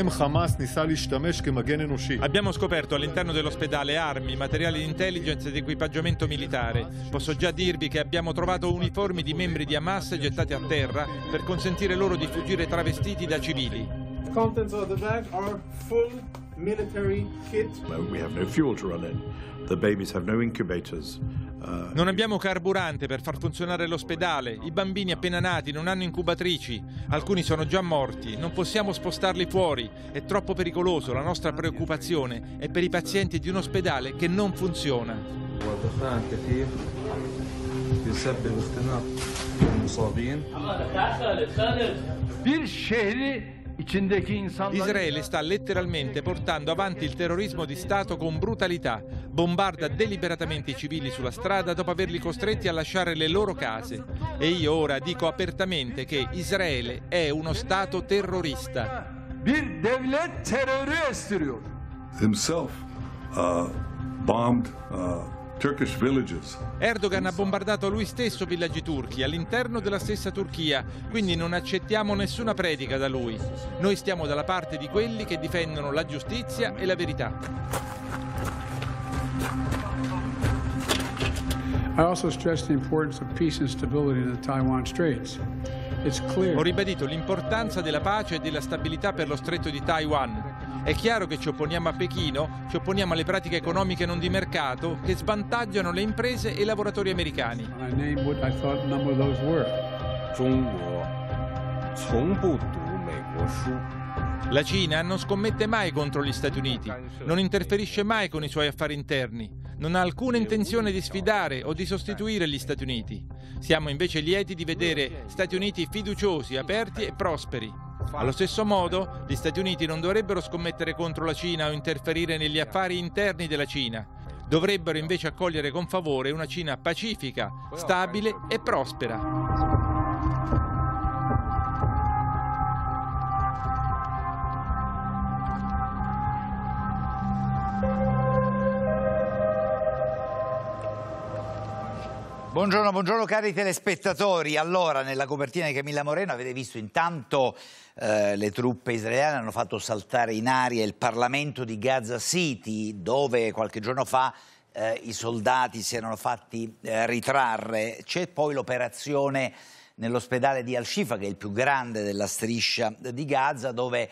שבהם חמאס ניסה להשתמש כמגן אנושי. Abbiamo scoperto all'interno dell'ospedale armi, materiali di intelligence ed equipaggiamento militare. Posso già dirvi che abbiamo trovato uniformi di membri di Hamas gettati a terra per consentire loro di fuggire travestiti da civili. The contents of the bag are full military kit. No, we have no fuel to run in. The babies have no incubators. Ah, non abbiamo carburante per far funzionare l'ospedale, i bambini appena nati non hanno incubatrici, alcuni sono già morti, non possiamo spostarli fuori, è troppo pericoloso, la nostra preoccupazione è per i pazienti di un ospedale che non funziona. Bir şehri Israele sta letteralmente portando avanti il terrorismo di Stato con brutalità, bombarda deliberatamente i civili sulla strada dopo averli costretti a lasciare le loro case. E io ora dico apertamente che Israele è uno Stato terrorista. Bir devlet terörü estiriyor. Himself uh, bombed uh... Erdogan ha bombardato lui stesso villaggi turchi all'interno della stessa Turchia, quindi non accettiamo nessuna predica da lui. Noi stiamo dalla parte di quelli che difendono la giustizia e la verità. I also stressed the importance of peace and stability in the Taiwan Straits. Ho ribadito l'importanza della pace e della stabilità per lo stretto di Taiwan. È chiaro che ci opponiamo a Pechino, ci opponiamo alle pratiche economiche non di mercato che svantaggiano le imprese e i lavoratori americani. La Cina non scommette mai contro gli Stati Uniti, non interferisce mai con i suoi affari interni, non ha alcuna intenzione di sfidare o di sostituire gli Stati Uniti. Siamo invece lieti di vedere Stati Uniti fiduciosi, aperti e prosperi. Allo stesso modo, gli Stati Uniti non dovrebbero scommettere contro la Cina o interferire negli affari interni della Cina. Dovrebbero invece accogliere con favore una Cina pacifica, stabile e prospera. Buongiorno, buongiorno cari telespettatori. Allora, nella copertina di Camilla Moreno avete visto intanto eh, le truppe israeliane hanno fatto saltare in aria il Parlamento di Gaza City, dove qualche giorno fa eh, i soldati si erano fatti eh, ritrarre. C'è poi l'operazione nell'ospedale di Al-Shifa, che è il più grande della striscia di Gaza, dove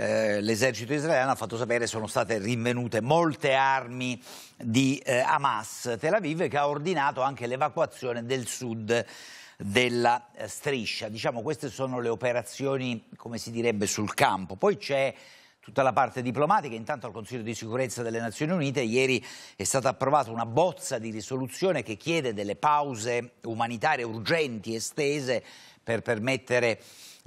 eh, l'esercito israeliano ha fatto sapere che sono state rinvenute molte armi di eh, Hamas. Tel Aviv che ha ordinato anche l'evacuazione del sud della eh, striscia. Diciamo queste sono le operazioni, come si direbbe, sul campo. Poi c'è tutta la parte diplomatica. Intanto al Consiglio di sicurezza delle Nazioni Unite ieri è stata approvata una bozza di risoluzione che chiede delle pause umanitarie urgenti estese per permettere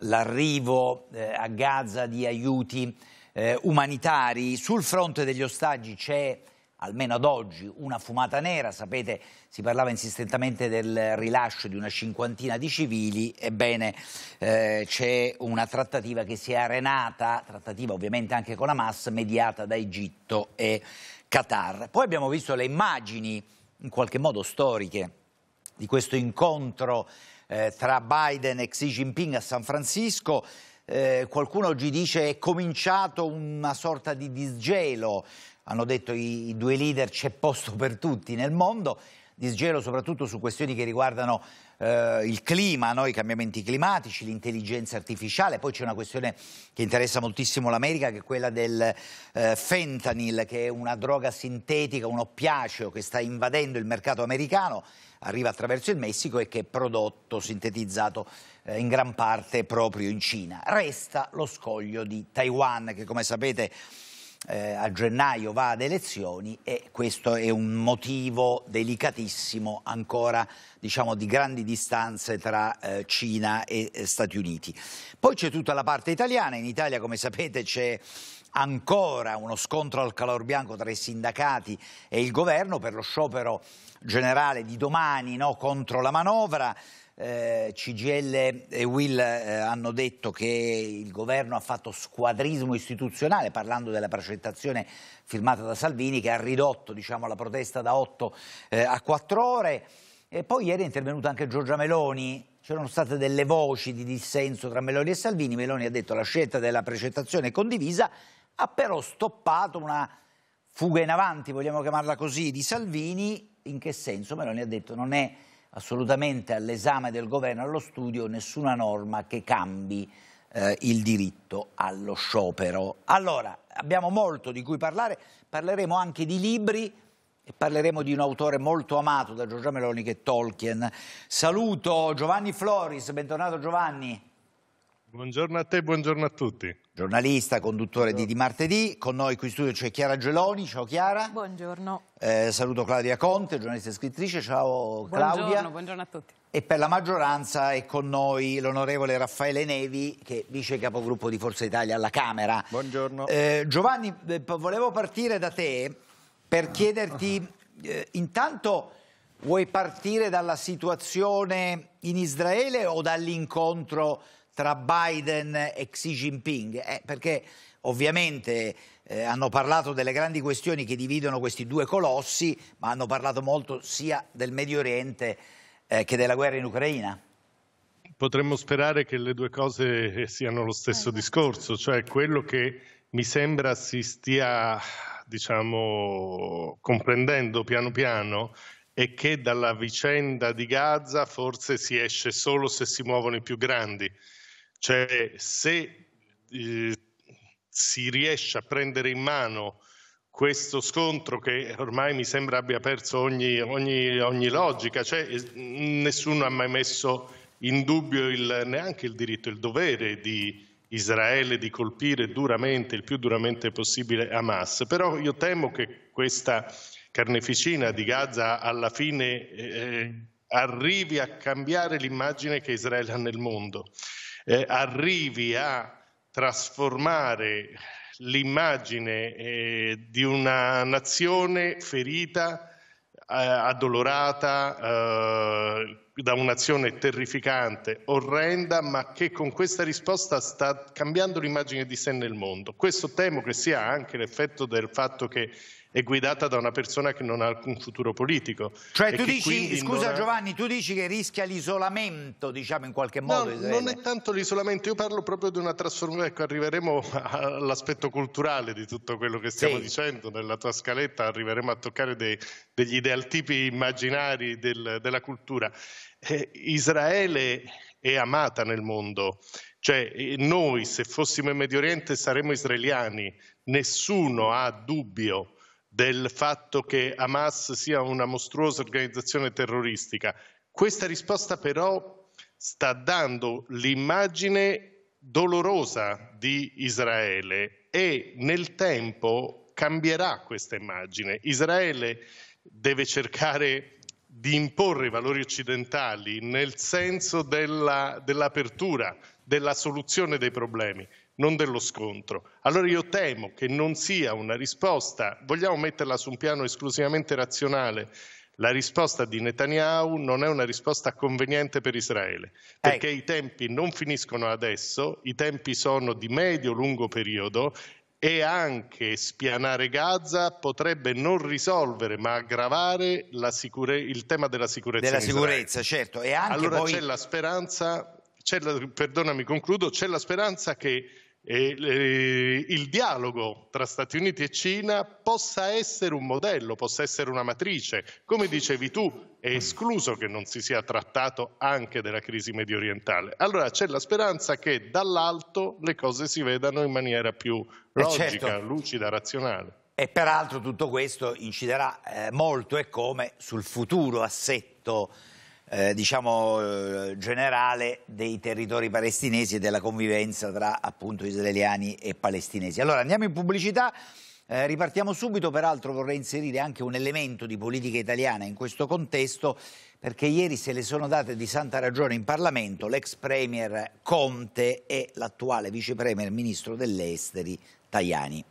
l'arrivo eh, a Gaza di aiuti eh, umanitari. Sul fronte degli ostaggi c'è almeno ad oggi, una fumata nera. Sapete, si parlava insistentemente del rilascio di una cinquantina di civili, ebbene eh, c'è una trattativa che si è arenata, trattativa ovviamente anche con Hamas, mediata da Egitto e Qatar. Poi abbiamo visto le immagini, in qualche modo storiche, di questo incontro eh, tra Biden e Xi Jinping a San Francisco. Eh, qualcuno oggi dice è cominciato una sorta di disgelo, hanno detto i, i due leader c'è posto per tutti nel mondo, disgelo soprattutto su questioni che riguardano eh, il clima, no? i cambiamenti climatici, l'intelligenza artificiale, poi c'è una questione che interessa moltissimo l'America che è quella del eh, fentanyl che è una droga sintetica, un oppiaceo che sta invadendo il mercato americano arriva attraverso il Messico e che è prodotto, sintetizzato eh, in gran parte proprio in Cina. Resta lo scoglio di Taiwan che come sapete eh, a gennaio va ad elezioni e questo è un motivo delicatissimo ancora diciamo, di grandi distanze tra eh, Cina e eh, Stati Uniti. Poi c'è tutta la parte italiana, in Italia come sapete c'è ancora uno scontro al calor bianco tra i sindacati e il governo per lo sciopero generale di domani no, contro la manovra. Eh, CGL e Will eh, hanno detto che il governo ha fatto squadrismo istituzionale parlando della precettazione firmata da Salvini che ha ridotto diciamo, la protesta da 8 eh, a 4 ore e poi ieri è intervenuta anche Giorgia Meloni c'erano state delle voci di dissenso tra Meloni e Salvini Meloni ha detto che la scelta della precettazione è condivisa ha però stoppato una fuga in avanti vogliamo chiamarla così di Salvini in che senso Meloni ha detto non è assolutamente all'esame del governo, allo studio, nessuna norma che cambi eh, il diritto allo sciopero. Allora, abbiamo molto di cui parlare, parleremo anche di libri e parleremo di un autore molto amato da Giorgia Meloni che è Tolkien. Saluto Giovanni Floris, bentornato Giovanni. Buongiorno a te, buongiorno a tutti giornalista, conduttore di, di, martedì. Con noi qui in studio c'è Chiara Geloni. Ciao Chiara. Buongiorno. Eh, saluto Claudia Conte, giornalista e scrittrice. Ciao Claudia. Buongiorno, buongiorno a tutti. E per la maggioranza è con noi l'onorevole Raffaele Nevi, che è vice capogruppo di Forza Italia alla Camera. Buongiorno. Eh, Giovanni, eh, volevo partire da te per chiederti eh, intanto... Vuoi partire dalla situazione in Israele o dall'incontro tra Biden e Xi Jinping? Eh, perché ovviamente eh, hanno parlato delle grandi questioni che dividono questi due colossi, ma hanno parlato molto sia del Medio Oriente eh, che della guerra in Ucraina. Potremmo sperare che le due cose eh, siano lo stesso esatto. discorso, cioè quello che mi sembra si stia diciamo, comprendendo piano piano è che dalla vicenda di Gaza forse si esce solo se si muovono i più grandi. Cioè, se eh, si riesce a prendere in mano questo scontro che ormai mi sembra abbia perso ogni, ogni, ogni logica, cioè, eh, nessuno ha mai messo in dubbio il, neanche il diritto, il dovere di Israele di colpire duramente, il più duramente possibile Hamas, però io temo che questa carneficina di Gaza alla fine eh, eh arrivi a cambiare l'immagine che Israele ha nel mondo eh, arrivi a trasformare l'immagine eh, di una nazione ferita, eh, addolorata eh, da un'azione terrificante, orrenda, ma che con questa risposta sta cambiando l'immagine di sé nel mondo. Questo temo che sia anche l'effetto del fatto che è guidata da una persona che non ha alcun futuro politico. Cioè tu dici, scusa ha... Giovanni, tu dici che rischia l'isolamento, diciamo in qualche modo? No, non è tanto l'isolamento, io parlo proprio di una trasformazione, ecco arriveremo all'aspetto culturale di tutto quello che stiamo sì. dicendo, nella tua scaletta arriveremo a toccare dei, degli idealtipi immaginari del, della cultura. Eh, Israele è amata nel mondo, cioè eh, noi se fossimo in Medio Oriente saremmo israeliani, nessuno ha dubbio del fatto che Hamas sia una mostruosa organizzazione terroristica. Questa risposta però sta dando l'immagine dolorosa di Israele e nel tempo cambierà questa immagine. Israele deve cercare di imporre i valori occidentali nel senso dell'apertura, della soluzione dei problemi non dello scontro. Allora io temo che non sia una risposta, vogliamo metterla su un piano esclusivamente razionale, la risposta di Netanyahu non è una risposta conveniente per Israele, perché eh. i tempi non finiscono adesso, i tempi sono di medio-lungo periodo e anche spianare Gaza potrebbe non risolvere ma aggravare sicure... il tema della sicurezza. Della sicurezza, certo. E allora poi... c'è la speranza, la... perdonami, concludo, c'è la speranza che e, eh, il dialogo tra Stati Uniti e Cina possa essere un modello, possa essere una matrice. Come dicevi tu, è escluso che non si sia trattato anche della crisi medio orientale. Allora c'è la speranza che dall'alto le cose si vedano in maniera più eh, certo. logica, certo. lucida, razionale. E peraltro tutto questo inciderà eh, molto e come sul futuro assetto eh, diciamo, eh, generale dei territori palestinesi e della convivenza tra appunto, israeliani e palestinesi. Allora andiamo in pubblicità. Eh, ripartiamo subito, peraltro vorrei inserire anche un elemento di politica italiana in questo contesto perché ieri se le sono date di santa ragione in Parlamento l'ex Premier Conte e l'attuale Vice Premier Ministro degli Esteri Tajani.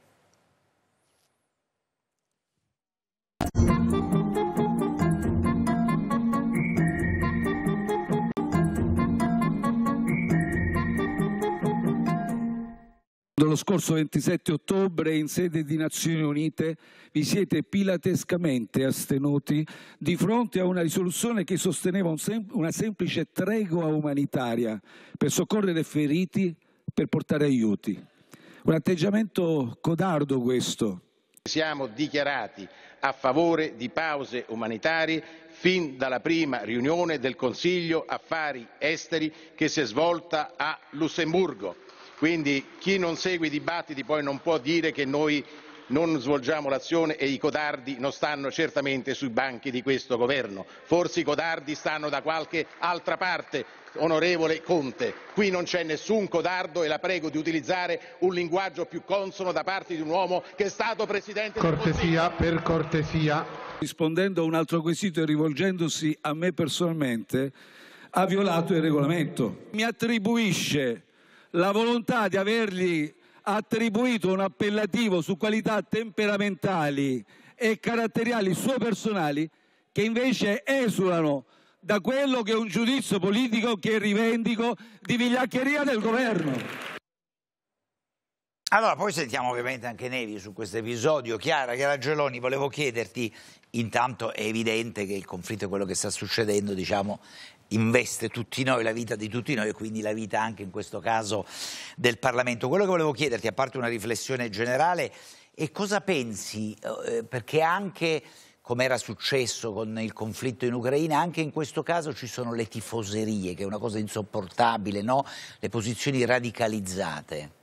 dello scorso 27 ottobre in sede di Nazioni Unite vi siete pilatescamente astenuti di fronte a una risoluzione che sosteneva un sem una semplice tregua umanitaria per soccorrere feriti, per portare aiuti. Un atteggiamento codardo questo. Siamo dichiarati a favore di pause umanitarie fin dalla prima riunione del Consiglio Affari Esteri che si è svolta a Lussemburgo. Quindi chi non segue i dibattiti poi non può dire che noi non svolgiamo l'azione e i codardi non stanno certamente sui banchi di questo governo. Forse i codardi stanno da qualche altra parte, onorevole Conte. Qui non c'è nessun codardo e la prego di utilizzare un linguaggio più consono da parte di un uomo che è stato Presidente cortesia, del Consiglio. Per cortesia. Rispondendo a un altro quesito e rivolgendosi a me personalmente, ha violato il regolamento. Mi attribuisce la volontà di avergli attribuito un appellativo su qualità temperamentali e caratteriali suo personali che invece esulano da quello che è un giudizio politico che rivendico di vigliaccheria del governo. Allora, poi sentiamo ovviamente anche Nevi su questo episodio. Chiara, Chiara Geloni, volevo chiederti, intanto è evidente che il conflitto, quello che sta succedendo, diciamo, investe tutti noi, la vita di tutti noi e quindi la vita anche in questo caso del Parlamento. Quello che volevo chiederti, a parte una riflessione generale, è cosa pensi, eh, eh, perché anche come era successo con il conflitto in Ucraina, anche in questo caso ci sono le tifoserie, che è una cosa insopportabile, no? le posizioni radicalizzate.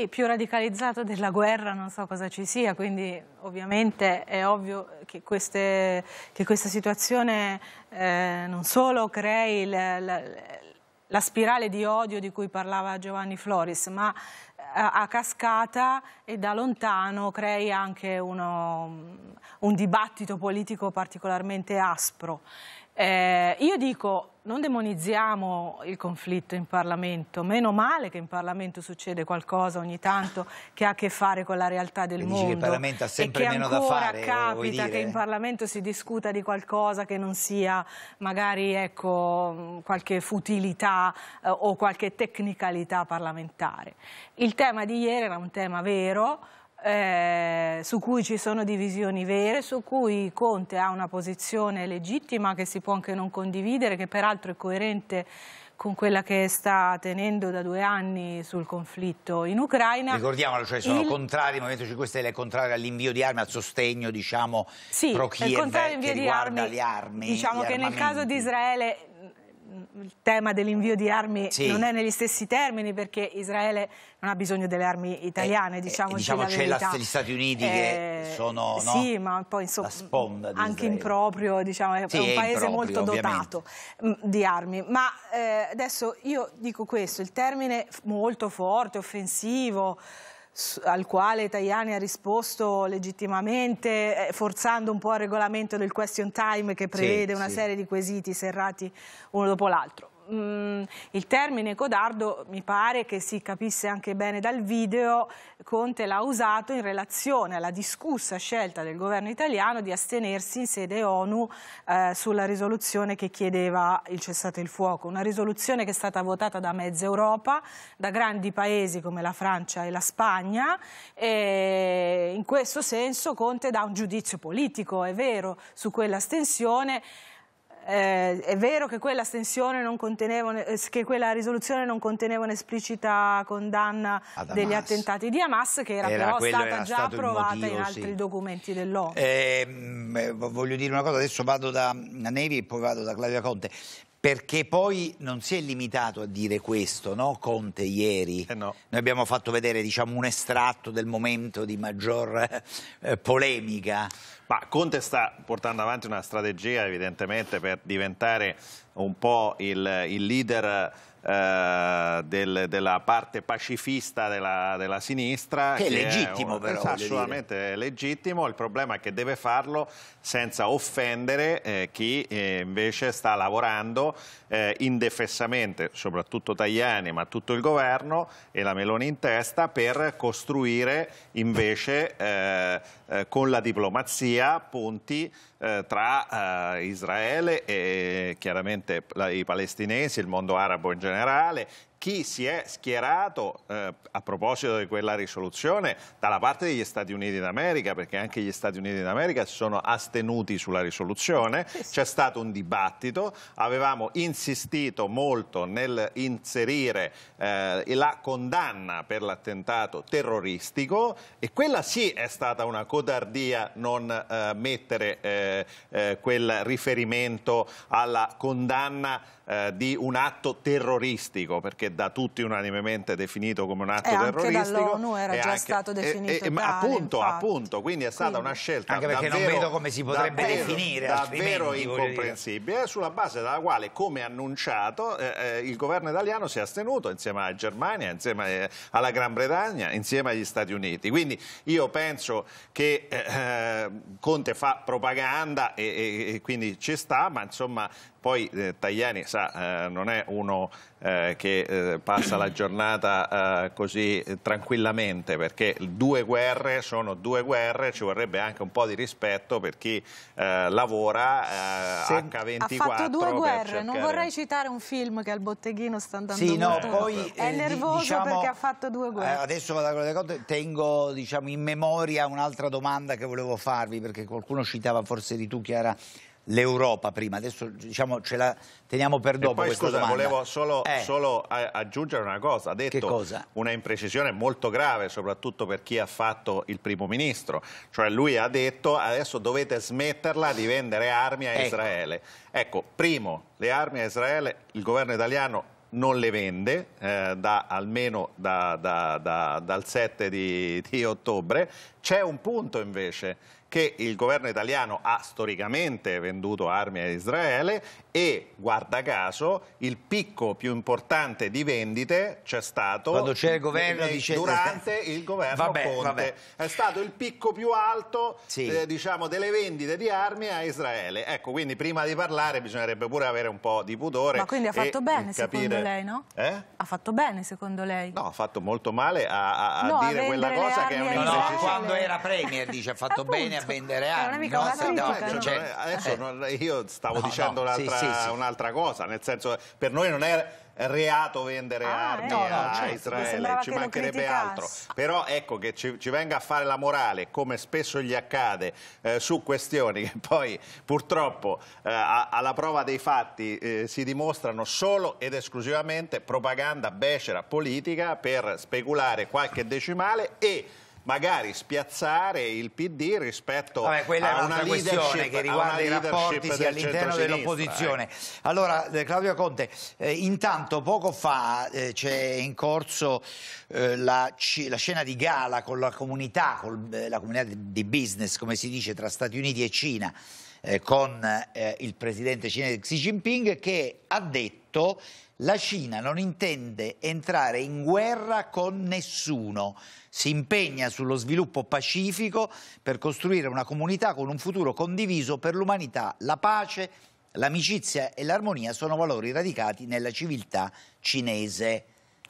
E più radicalizzato della guerra non so cosa ci sia, quindi ovviamente è ovvio che, queste, che questa situazione eh, non solo crei la, la, la spirale di odio di cui parlava Giovanni Floris, ma eh, a cascata e da lontano crei anche uno, un dibattito politico particolarmente aspro. Eh, io dico, non demonizziamo il conflitto in Parlamento, meno male che in Parlamento succede qualcosa ogni tanto che ha a che fare con la realtà del Quindi mondo. Dici che il Parlamento ha sempre meno da fare. capita che in Parlamento si discuta di qualcosa che non sia magari ecco, qualche futilità eh, o qualche tecnicalità parlamentare. Il tema di ieri era un tema vero, eh, su cui ci sono divisioni vere, su cui Conte ha una posizione legittima che si può anche non condividere, che peraltro è coerente con quella che sta tenendo da due anni sul conflitto in Ucraina. Ricordiamolo, cioè sono il... contrari, il Movimento 5 Stelle è contrario all'invio di armi, al sostegno, diciamo, sì, pro Kiev, che riguarda armi, le armi. Diciamo che nel caso di Israele Mm, il tema dell'invio di armi sì. non è negli stessi termini perché Israele non ha bisogno delle armi italiane, eh, eh, diciamo. Diciamo c'è gli Stati Uniti eh, che sono no? sì, ma poi, insomma, anche improprio, diciamo, sì, è un paese molto dotato ovviamente. Mm, di armi. Ma eh, adesso io dico questo, il termine molto forte, offensivo, al quale Tajani ha risposto legittimamente, eh, forzando un po' il regolamento del question time che prevede sì, una sì. serie di quesiti serrati uno dopo l'altro mh, mm, il termine codardo mi pare che si capisse anche bene dal video, Conte l'ha usato in relazione alla discussa scelta del governo italiano di astenersi in sede ONU eh, sulla risoluzione che chiedeva il cessate il fuoco, una risoluzione che è stata votata da mezza Europa, da grandi paesi come la Francia e la Spagna e in questo senso Conte dà un giudizio politico, è vero, su quella stensione eh, è vero che quella, eh, che quella, risoluzione non conteneva un'esplicita condanna degli attentati di Hamas, che era, era però stata era già approvata motivo, in altri sì. documenti dell'ONU. Ehm, eh, voglio dire una cosa, adesso vado da Nevi e poi vado da Claudia Conte. Perché poi non si è limitato a dire questo, no? Conte ieri. Eh no. Noi abbiamo fatto vedere diciamo, un estratto del momento di maggior eh, polemica. Ma Conte sta portando avanti una strategia evidentemente per diventare un po' il, il leader eh, del, della parte pacifista della, della sinistra. Che, è legittimo esatto, è, però. Assolutamente legittimo, il problema è che deve farlo senza offendere eh, chi eh, invece sta lavorando eh, indefessamente, soprattutto Tajani, ma tutto il governo e la Meloni in testa, per costruire invece eh, eh, con la diplomazia punti eh, tra eh, Israele e chiaramente la, i palestinesi, il mondo arabo in generale chi si è schierato eh, a proposito di quella risoluzione dalla parte degli Stati Uniti d'America, perché anche gli Stati Uniti d'America si sono astenuti sulla risoluzione, c'è stato un dibattito, avevamo insistito molto nel inserire eh, la condanna per l'attentato terroristico e quella sì è stata una codardia non eh, mettere eh, eh, quel riferimento alla condanna eh, di un atto terroristico, perché da tutti unanimemente definito come un atto eh, e terroristico. Anche dall'ONU era già anche, stato definito. E, e, tale, appunto, infatti. appunto, quindi è stata quindi. una scelta. Anche perché davvero, non vedo come si potrebbe davvero, definire. Davvero incomprensibile, eh, sulla base della quale, come annunciato, eh, il governo italiano si è astenuto insieme alla Germania, insieme alla Gran Bretagna, insieme agli Stati Uniti. Quindi io penso che eh, Conte fa propaganda e, e, e quindi ci sta, ma insomma poi eh, Tajani sa sa, eh, non è uno eh, che eh, passa la giornata eh, così eh, tranquillamente, perché due guerre sono due guerre, ci vorrebbe anche un po' di rispetto per chi lavora H24. Ha fatto due guerre, cercare... non vorrei citare un film che al botteghino sta andando sì, no, poi, È nervoso diciamo, perché ha fatto due guerre. adesso vado a quello cose, tengo diciamo, in memoria un'altra domanda che volevo farvi, perché qualcuno citava forse di tu, Chiara, l'Europa prima, adesso diciamo ce la teniamo per dopo e poi, scusa, domanda. volevo solo, eh. solo, aggiungere una cosa, ha detto cosa? una imprecisione molto grave soprattutto per chi ha fatto il primo ministro, cioè lui ha detto adesso dovete smetterla di vendere armi a ecco. Israele. Ecco, primo, le armi a Israele il governo italiano non le vende eh, da, almeno da, da, dal 7 di, di ottobre. C'è un punto invece che il governo italiano ha storicamente venduto armi a Israele e, guarda caso, il picco più importante di vendite c'è stato Quando c'è il governo, dice... durante il governo vabbè, Conte. Vabbè. È stato il picco più alto sì. eh, diciamo, delle vendite di armi a Israele. Ecco, quindi prima di parlare bisognerebbe pure avere un po' di pudore. Ma quindi ha fatto bene capire... secondo lei, no? Eh? Ha fatto bene secondo lei? No, ha fatto molto male a, a, a no, dire a quella cosa che è un no, no, quando era premier dice ha fatto bene a vendere anni. No, se, no, no, cioè, eh, adesso non, io stavo dicendo un'altra, sì, sì, un'altra cosa, nel senso per noi non è reato vendere ah, eh, armi eh, no, a certo, Israele, ci mancherebbe altro. Però ecco che ci, ci, venga a fare la morale, come spesso gli accade, eh, su questioni che poi purtroppo eh, alla prova dei fatti eh, si dimostrano solo ed esclusivamente propaganda becera politica per speculare qualche decimale e magari spiazzare il PD rispetto Vabbè, a una questione che riguarda i rapporti del all'interno dell'opposizione. Ecco. Eh. Allora, Claudio Conte, eh, intanto poco fa eh, c'è in corso eh, la, la, scena di gala con la comunità, con eh, la comunità di business, come si dice, tra Stati Uniti e Cina, eh, con il presidente cinese Xi Jinping che ha detto la Cina non intende entrare in guerra con nessuno, si impegna sullo sviluppo pacifico per costruire una comunità con un futuro condiviso per l'umanità, la pace, l'amicizia e l'armonia sono valori radicati nella civiltà cinese.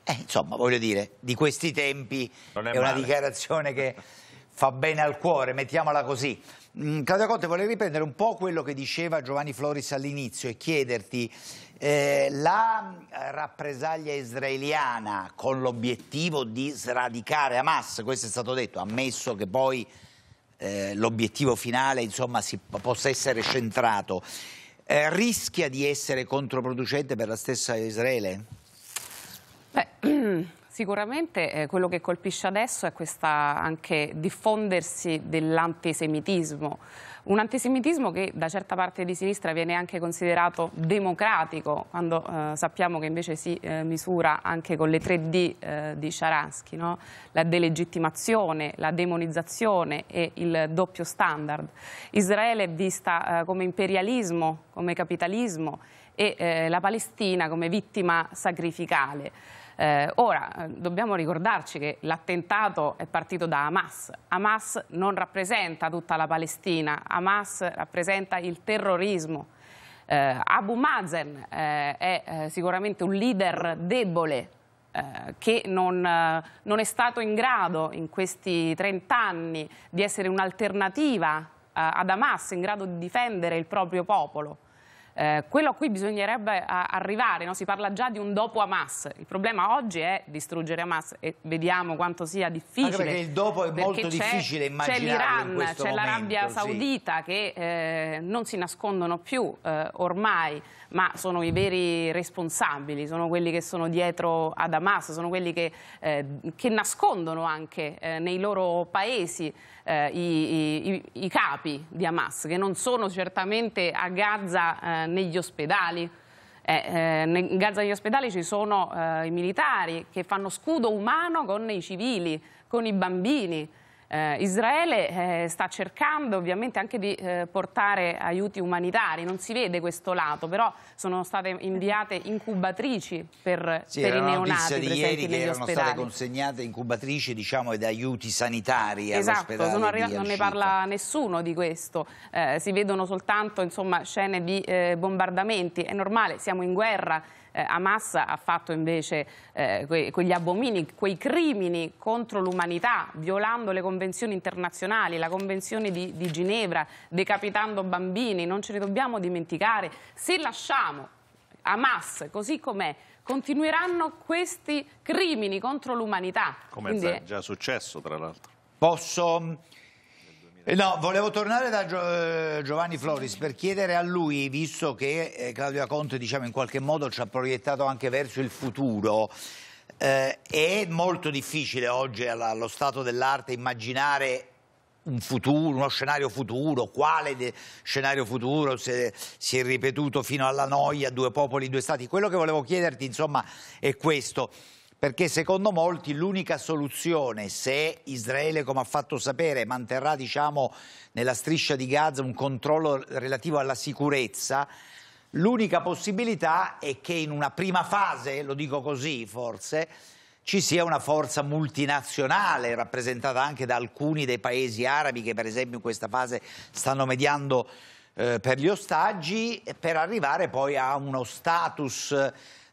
Eh, insomma, voglio dire, di questi tempi è, è una dichiarazione che fa bene al cuore, mettiamola così. Mm, Claudio Conte, vorrei riprendere un po' quello che diceva Giovanni Floris all'inizio e chiederti eh, la eh, rappresaglia israeliana con l'obiettivo di sradicare Hamas, questo è stato detto, ammesso che poi eh, l'obiettivo finale insomma, si, possa essere centrato, eh, rischia di essere controproducente per la stessa Israele? Beh, Sicuramente eh, quello che colpisce adesso è questa anche diffondersi dell'antisemitismo, un antisemitismo che da certa parte di sinistra viene anche considerato democratico, quando eh, sappiamo che invece si eh, misura anche con le 3D eh, di Sharansky, no? la delegittimazione, la demonizzazione e il doppio standard. Israele è vista eh, come imperialismo, come capitalismo e eh, la Palestina come vittima sacrificale. Eh, ora, eh, dobbiamo ricordarci che l'attentato è partito da Hamas. Hamas non rappresenta tutta la Palestina, Hamas rappresenta il terrorismo. Eh, Abu Mazen eh, è eh, sicuramente un leader debole eh, che non, non è stato in grado in questi 30 anni di essere un'alternativa ad Hamas, in grado di difendere il proprio popolo eh, quello a cui bisognerebbe eh, arrivare, no? si parla già di un dopo Hamas, il problema oggi è distruggere Hamas e vediamo quanto sia difficile. Anche perché il dopo è molto difficile immaginare. C'è l'Iran, c'è l'Arabia Saudita sì. che eh, non si nascondono più eh, ormai, ma sono i veri responsabili, sono quelli che sono dietro ad Hamas, sono quelli che, eh, che nascondono anche eh, nei loro paesi eh, i, i, i, capi di Hamas, che non sono certamente a Gaza eh, negli ospedali. Eh, eh in Gaza negli ospedali ci sono eh, i militari che fanno scudo umano con i civili, con i bambini, eh, Israele eh, sta cercando ovviamente anche di eh, portare aiuti umanitari, non si vede questo lato, però sono state inviate incubatrici per, sì, per i neonati di ieri che erano ospedali. state consegnate incubatrici diciamo, ed aiuti sanitari esatto, non ne parla nessuno di questo, eh, si vedono soltanto insomma, scene di eh, bombardamenti, è normale, siamo in guerra eh, Hamas ha fatto invece eh, que quegli abomini, quei crimini contro l'umanità, violando le convenzioni internazionali, la convenzione di, di Ginevra, decapitando bambini, non ce ne dobbiamo dimenticare. Se lasciamo Hamas, così com'è, continueranno questi crimini contro l'umanità. Come Quindi... è già successo, tra l'altro. Posso eh, no, volevo tornare da Gio eh, Giovanni Floris per chiedere a lui, visto che eh, Claudia Conte diciamo, in qualche modo ci ha proiettato anche verso il futuro, eh, è molto difficile oggi allo stato dell'arte immaginare un futuro, uno scenario futuro, quale scenario futuro, se si è ripetuto fino alla noia, due popoli, due stati. Quello che volevo chiederti, insomma, è questo perché secondo molti l'unica soluzione, se Israele, come ha fatto sapere, manterrà diciamo, nella striscia di Gaza un controllo relativo alla sicurezza, l'unica possibilità è che in una prima fase, lo dico così forse, ci sia una forza multinazionale rappresentata anche da alcuni dei paesi arabi che per esempio in questa fase stanno mediando eh, per gli ostaggi per arrivare poi a uno status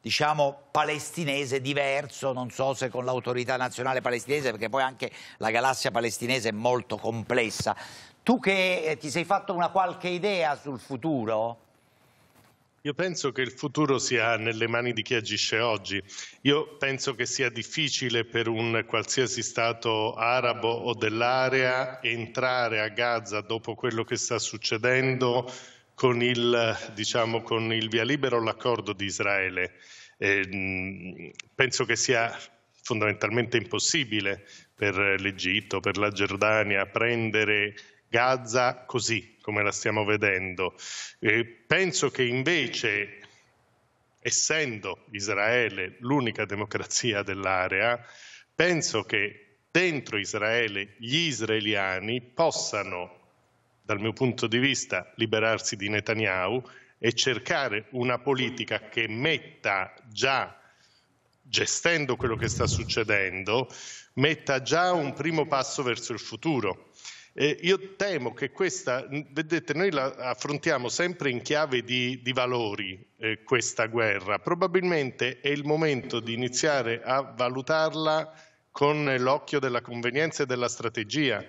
diciamo, palestinese diverso, non so se con l'autorità nazionale palestinese, perché poi anche la galassia palestinese è molto complessa. Tu che eh, ti sei fatto una qualche idea sul futuro? Io penso che il futuro sia nelle mani di chi agisce oggi. Io penso che sia difficile per un qualsiasi Stato arabo o dell'area entrare a Gaza dopo quello che sta succedendo con il, diciamo, con il via libero l'accordo di Israele. Eh, penso che sia fondamentalmente impossibile per l'Egitto, per la Giordania prendere Gaza così come la stiamo vedendo. Eh, penso che invece, essendo Israele l'unica democrazia dell'area, penso che dentro Israele gli israeliani possano dal mio punto di vista, liberarsi di Netanyahu e cercare una politica che metta già, gestendo quello che sta succedendo, metta già un primo passo verso il futuro. Eh, io temo che questa, vedete, noi la affrontiamo sempre in chiave di, di valori eh, questa guerra. Probabilmente è il momento di iniziare a valutarla con l'occhio della convenienza e della strategia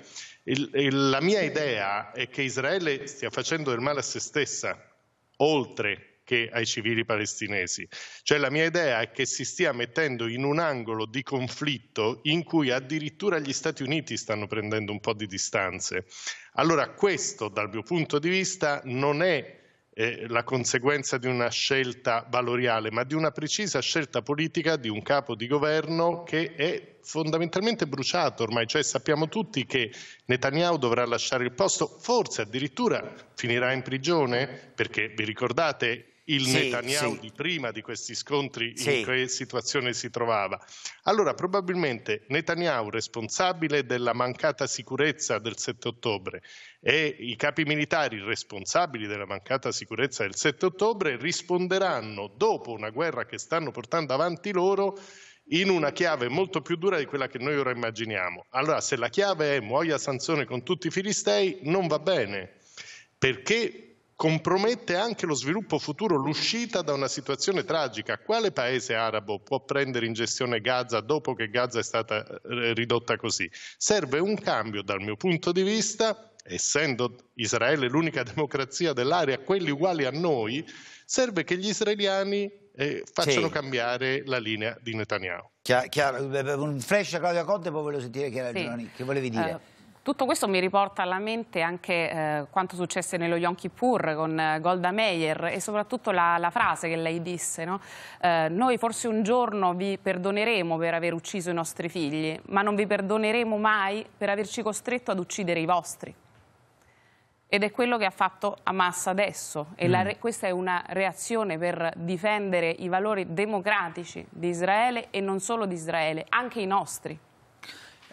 il, il, la mia idea è che Israele stia facendo del male a se stessa, oltre che ai civili palestinesi. Cioè la mia idea è che si stia mettendo in un angolo di conflitto in cui addirittura gli Stati Uniti stanno prendendo un po' di distanze. Allora questo dal mio punto di vista non è eh, la conseguenza di una scelta valoriale, ma di una precisa scelta politica di un capo di governo che è fondamentalmente bruciato ormai, cioè sappiamo tutti che Netanyahu dovrà lasciare il posto, forse addirittura finirà in prigione, perché vi ricordate il sì, Netanyahu sì. di prima di questi scontri sì. in che situazione si trovava. Allora probabilmente Netanyahu responsabile della mancata sicurezza del 7 ottobre e i capi militari responsabili della mancata sicurezza del 7 ottobre risponderanno dopo una guerra che stanno portando avanti loro in una chiave molto più dura di quella che noi ora immaginiamo. Allora, se la chiave è muoia Sansone con tutti i filistei, non va bene, perché compromette anche lo sviluppo futuro, l'uscita da una situazione tragica. Quale paese arabo può prendere in gestione Gaza dopo che Gaza è stata eh, ridotta così? Serve un cambio dal mio punto di vista, essendo Israele l'unica democrazia dell'area, quelli uguali a noi, serve che gli israeliani eh, facciano sì. cambiare la linea di Netanyahu. Chiaro, chiaro. Eh, un flash a Claudia Conte, poi voglio sentire Chiara sì. Giovanni, che volevi dire? Uh. Tutto questo mi riporta alla mente anche eh, quanto successe nello Yom Kippur con eh, Golda Meir e soprattutto la, la frase che lei disse, no? eh, noi forse un giorno vi perdoneremo per aver ucciso i nostri figli, ma non vi perdoneremo mai per averci costretto ad uccidere i vostri. Ed è quello che ha fatto Hamas adesso e mm. questa è una reazione per difendere i valori democratici di Israele e non solo di Israele, anche i nostri.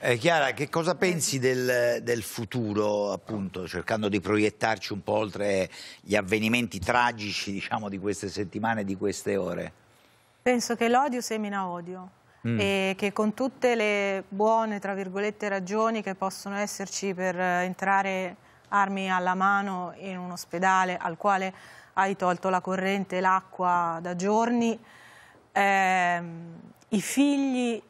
Eh, Chiara, che cosa eh. pensi del, del, futuro, appunto, cercando di proiettarci un po' oltre gli avvenimenti tragici diciamo, di queste settimane di queste ore? Penso che l'odio semina odio mm. e che con tutte le buone, tra virgolette, ragioni che possono esserci per eh, entrare armi alla mano in un ospedale al quale hai tolto la corrente e l'acqua da giorni, eh, i figli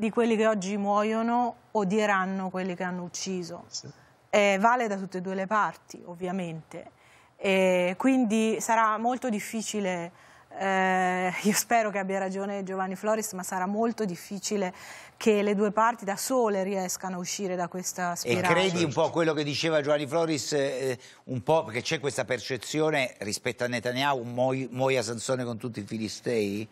di quelli che oggi muoiono odieranno quelli che hanno ucciso. Sì. Eh, vale da tutte e due le parti, ovviamente. E quindi sarà molto difficile, eh, io spero che abbia ragione Giovanni Floris, ma sarà molto difficile che le due parti da sole riescano a uscire da questa spirale. E credi un po' quello che diceva Giovanni Floris, eh, un po' perché c'è questa percezione rispetto a Netanyahu, muoia Sansone con tutti i filistei?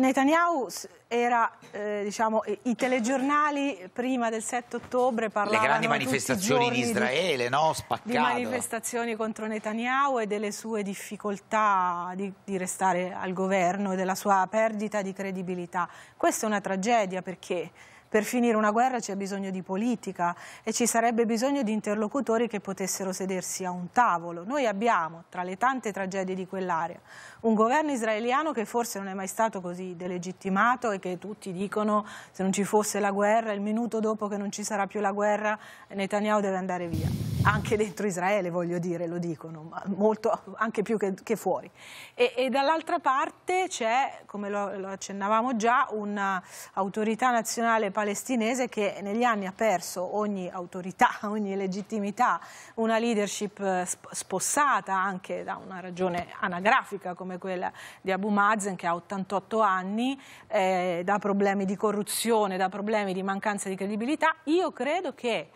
Netanyahu era, eh, diciamo, i telegiornali prima del 7 ottobre parlavano... Le grandi manifestazioni in Israele, di, no? Spaccato. Di manifestazioni contro Netanyahu e delle sue difficoltà di, di, restare al governo e della sua perdita di credibilità. Questa è una tragedia perché per finire una guerra c'è bisogno di politica e ci sarebbe bisogno di interlocutori che potessero sedersi a un tavolo. Noi abbiamo, tra le tante tragedie di quell'area, un governo israeliano che forse non è mai stato così delegittimato e che tutti dicono se non ci fosse la guerra, il minuto dopo che non ci sarà più la guerra, Netanyahu deve andare via. Anche dentro Israele, voglio dire, lo dicono, ma molto, anche più che, che fuori. E, e dall'altra parte c'è, come lo, lo accennavamo già, un'autorità nazionale palestinese che negli anni ha perso ogni autorità, ogni legittimità, una leadership eh, spossata anche da una ragione anagrafica come quella di Abu Mazen che ha 88 anni, eh, da problemi di corruzione, da problemi di mancanza di credibilità. Io credo che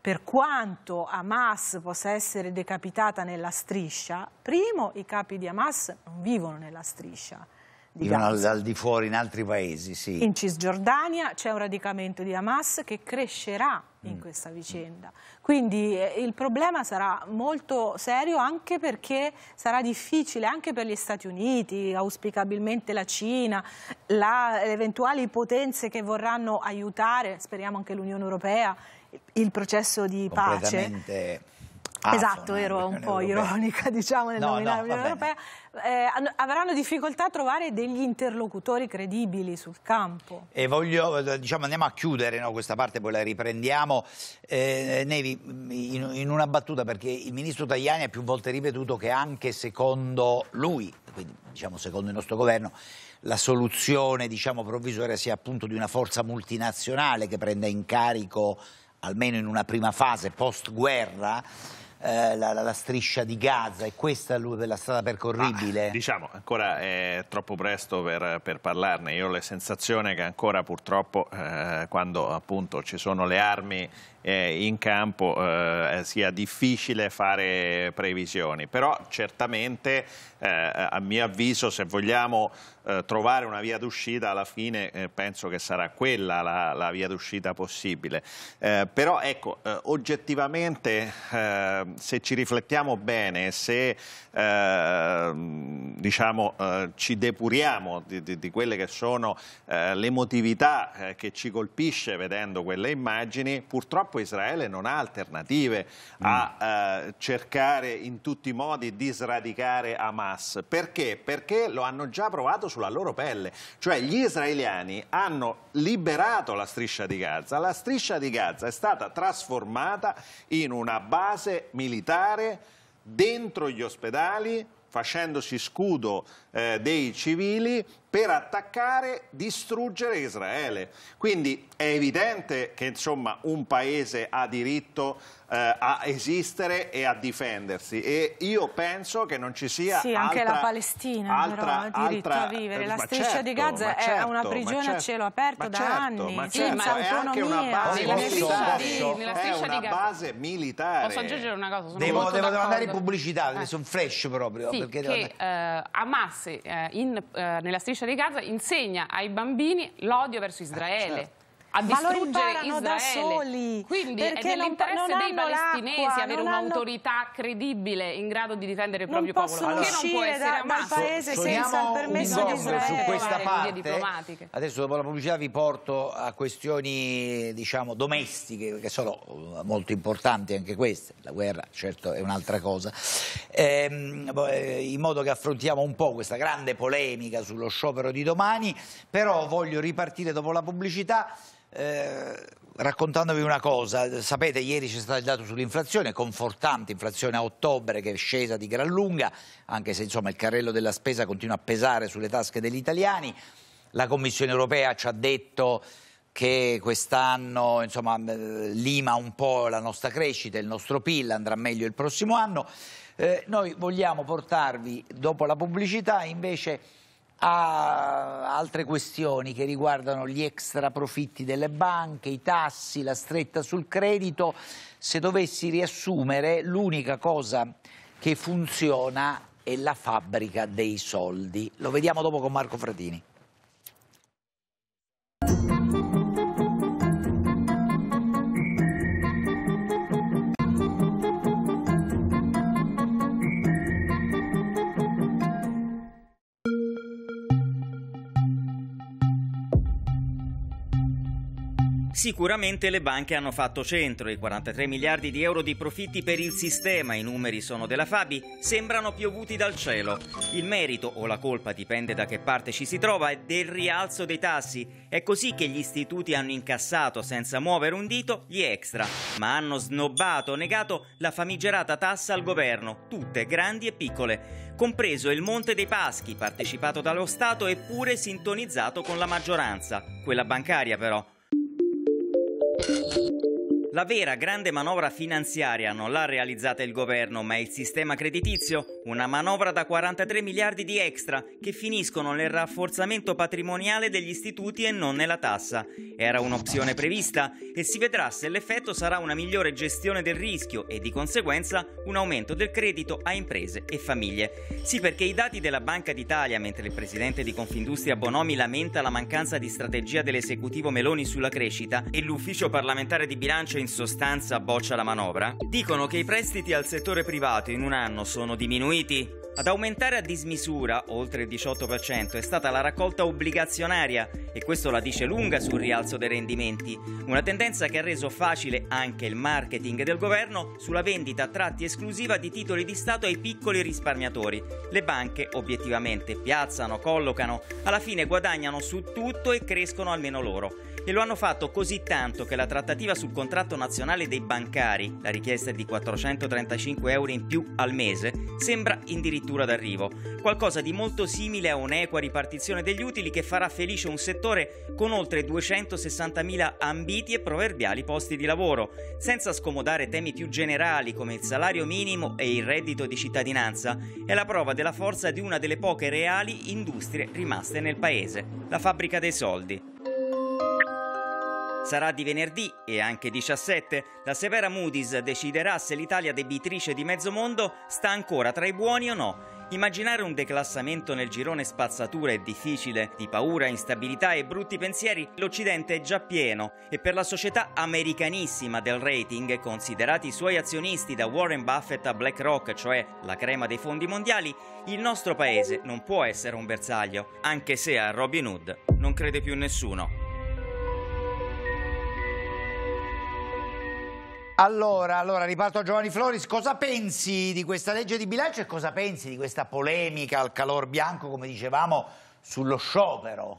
per quanto Hamas possa essere decapitata nella striscia, primo i capi di Hamas non vivono nella striscia di Gaza. Al, di fuori in altri paesi, sì. In Cisgiordania c'è un radicamento di Hamas che crescerà in mm. questa mm. vicenda. Quindi eh, il problema sarà molto serio anche perché sarà difficile anche per gli Stati Uniti, auspicabilmente la Cina, la, le eventuali potenze che vorranno aiutare, speriamo anche l'Unione Europea, il processo di pace Ah, esatto, ero un po' europea. ironica diciamo nel no, nominare l'Unione no, Europea, eh, avranno difficoltà a trovare degli interlocutori credibili sul campo. E voglio, diciamo, andiamo a chiudere no, questa parte, poi la riprendiamo. Eh, Nevi, in, in, una battuta, perché il ministro Tajani ha più volte ripetuto che anche secondo lui, quindi diciamo secondo il nostro governo, la soluzione diciamo, provvisoria sia appunto di una forza multinazionale che prenda in carico almeno in una prima fase post guerra eh, la, la, la, striscia di Gaza? e questa è la strada percorribile? Ah, diciamo, ancora è troppo presto per, per, parlarne. Io ho la sensazione che ancora purtroppo eh, quando appunto ci sono le armi eh, in campo eh, eh, sia difficile fare previsioni, però certamente eh, a mio avviso se vogliamo eh, trovare una via d'uscita alla fine eh, penso che sarà quella la, la via d'uscita possibile, però ecco oggettivamente se ci riflettiamo bene, se ehm, diciamo, ci depuriamo di, di, di, quelle che sono le l'emotività che ci colpisce vedendo quelle immagini, purtroppo purtroppo Israele non ha alternative a mm. eh, cercare in tutti i modi di sradicare Hamas. Perché? Perché lo hanno già provato sulla loro pelle. Cioè gli israeliani hanno liberato la striscia di Gaza. La striscia di Gaza è stata trasformata in una base militare dentro gli ospedali facendosi scudo eh, dei civili per attaccare, distruggere Israele. Quindi è evidente che insomma, un paese ha diritto eh, a esistere e a difendersi e io penso che non ci sia sì, altra, anche la Palestina altra, però, ha diritto altra, a vivere. La striscia certo, di Gaza è certo, una prigione certo, a cielo aperto da certo, anni, ma sì, certo, ma è anche una base militare. Posso, nella base militare. Posso aggiungere una cosa? Sono devo, devo andare in pubblicità, eh. sono fresh proprio. Sì, perché che, devo... eh, Hamas eh, in, eh, nella striscia striscia di Gaza insegna ai bambini l'odio verso eh, Israele. Certo a distruggere Israele. da soli. Quindi è nell'interesse dei palestinesi avere un'autorità hanno... credibile in grado di difendere il proprio popolo. Allora, che non può essere da, Hamas. paese so, senza il permesso di Israele. Su questa parte, adesso dopo la pubblicità vi porto a questioni diciamo domestiche che sono uh, molto importanti anche queste. La guerra certo è un'altra cosa. Ehm, eh, in modo che affrontiamo un po' questa grande polemica sullo sciopero di domani, però voglio ripartire dopo la pubblicità eh, raccontandovi una cosa, sapete ieri c'è stato il dato sull'inflazione, confortante, inflazione a ottobre che è scesa di gran lunga, anche se insomma il carrello della spesa continua a pesare sulle tasche degli italiani, la Commissione europea ci ha detto che quest'anno insomma, eh, lima un po' la nostra crescita, il nostro PIL andrà meglio il prossimo anno. Eh, noi vogliamo portarvi, dopo la pubblicità, invece a altre questioni che riguardano gli extra profitti delle banche, i tassi, la stretta sul credito. Se dovessi riassumere, l'unica cosa che funziona è la fabbrica dei soldi. Lo vediamo dopo con Marco Fratini. Sicuramente le banche hanno fatto centro, i 43 miliardi di euro di profitti per il sistema, i numeri sono della Fabi, sembrano piovuti dal cielo. Il merito o la colpa dipende da che parte ci si trova è del rialzo dei tassi. È così che gli istituti hanno incassato senza muovere un dito gli extra, ma hanno snobbato, negato la famigerata tassa al governo, tutte grandi e piccole, compreso il Monte dei Paschi, partecipato dallo Stato eppure sintonizzato con la maggioranza, quella bancaria però. La vera grande manovra finanziaria non l'ha realizzata il governo, ma il sistema creditizio, una manovra da 43 miliardi di extra che finiscono nel rafforzamento patrimoniale degli istituti e non nella tassa. Era un'opzione prevista e si vedrà se l'effetto sarà una migliore gestione del rischio e di conseguenza un aumento del credito a imprese e famiglie. Sì, perché i dati della Banca d'Italia, mentre il presidente di Confindustria Bonomi lamenta la mancanza di strategia dell'esecutivo Meloni sulla crescita e l'ufficio parlamentare di bilancio in sostanza boccia la manovra, dicono che i prestiti al settore privato in un anno sono diminuiti ad aumentare a dismisura, oltre il 18%, è stata la raccolta obbligazionaria e questo la dice lunga sul rialzo dei rendimenti, una tendenza che ha reso facile anche il marketing del governo sulla vendita a tratti esclusiva di titoli di Stato ai piccoli risparmiatori. Le banche obiettivamente piazzano, collocano, alla fine guadagnano su tutto e crescono almeno loro e lo hanno fatto così tanto che la trattativa sul contratto nazionale dei bancari, la richiesta di 435 euro in più al mese, sembra addirittura d'arrivo, qualcosa di molto simile a un'equa ripartizione degli utili che farà felice un settore con oltre 260.000 ambiti e proverbiali posti di lavoro, senza scomodare temi più generali come il salario minimo e il reddito di cittadinanza, è la prova della forza di una delle poche reali industrie rimaste nel paese, la fabbrica dei soldi. Sarà di venerdì e anche 17. La severa Moody's deciderà se l'Italia debitrice di mezzo mondo sta ancora tra i buoni o no. Immaginare un declassamento nel girone spazzatura è difficile, di paura, instabilità e brutti pensieri l'Occidente è già pieno e per la società americanissima del rating, considerati i suoi azionisti da Warren Buffett a BlackRock, cioè la crema dei fondi mondiali, il nostro paese non può essere un bersaglio, anche se a Robin Hood non crede più nessuno. Allora, allora, riparto a Giovanni Floris, cosa pensi di questa legge di bilancio e cosa pensi di questa polemica al calor bianco, come dicevamo, sullo sciopero?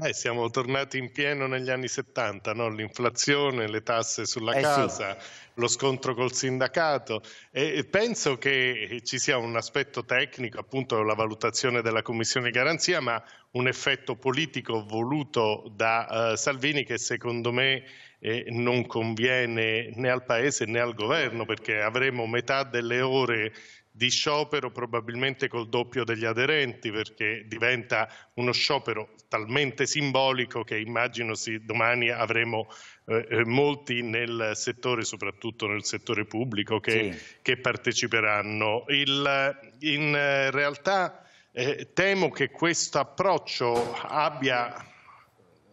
Beh, siamo tornati in pieno negli anni 70, no? l'inflazione, le tasse sulla eh casa, sì. lo scontro col sindacato e penso che ci sia un aspetto tecnico, appunto la valutazione della Commissione garanzia, ma un effetto politico voluto da uh, Salvini che secondo me eh, non conviene né al Paese né al Governo perché avremo metà delle ore di sciopero probabilmente col doppio degli aderenti perché diventa uno sciopero talmente simbolico che immagino sì, domani avremo eh, eh, molti nel settore, soprattutto nel settore pubblico, che, sì. che parteciperanno. Il, in realtà eh, temo che questo approccio abbia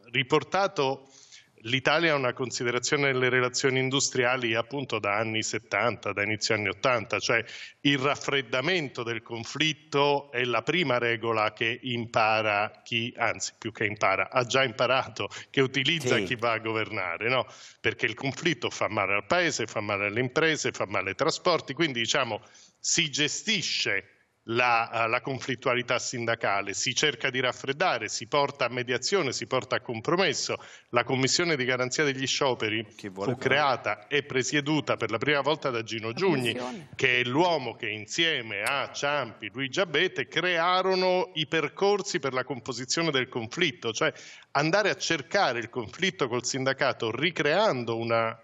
riportato l'Italia ha una considerazione nelle relazioni industriali appunto da anni 70, da inizio anni 80, cioè il raffreddamento del conflitto è la prima regola che impara chi, anzi più che impara, ha già imparato, che utilizza sì. chi va a governare, no? perché il conflitto fa male al paese, fa male alle imprese, fa male ai trasporti, quindi diciamo si gestisce la, eh, la, conflittualità sindacale, si cerca di raffreddare, si porta a mediazione, si porta a compromesso. La Commissione di garanzia degli scioperi fu fare. creata e presieduta per la prima volta da Gino Giugni, che è l'uomo che insieme a Ciampi, Luigi Abete crearono i percorsi per la composizione del conflitto, cioè andare a cercare il conflitto col sindacato ricreando una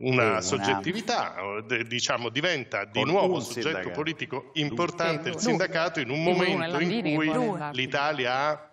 una soggettività, diciamo, diventa di nuovo soggetto sindacato. politico importante il sindacato in un momento in cui l'Italia ha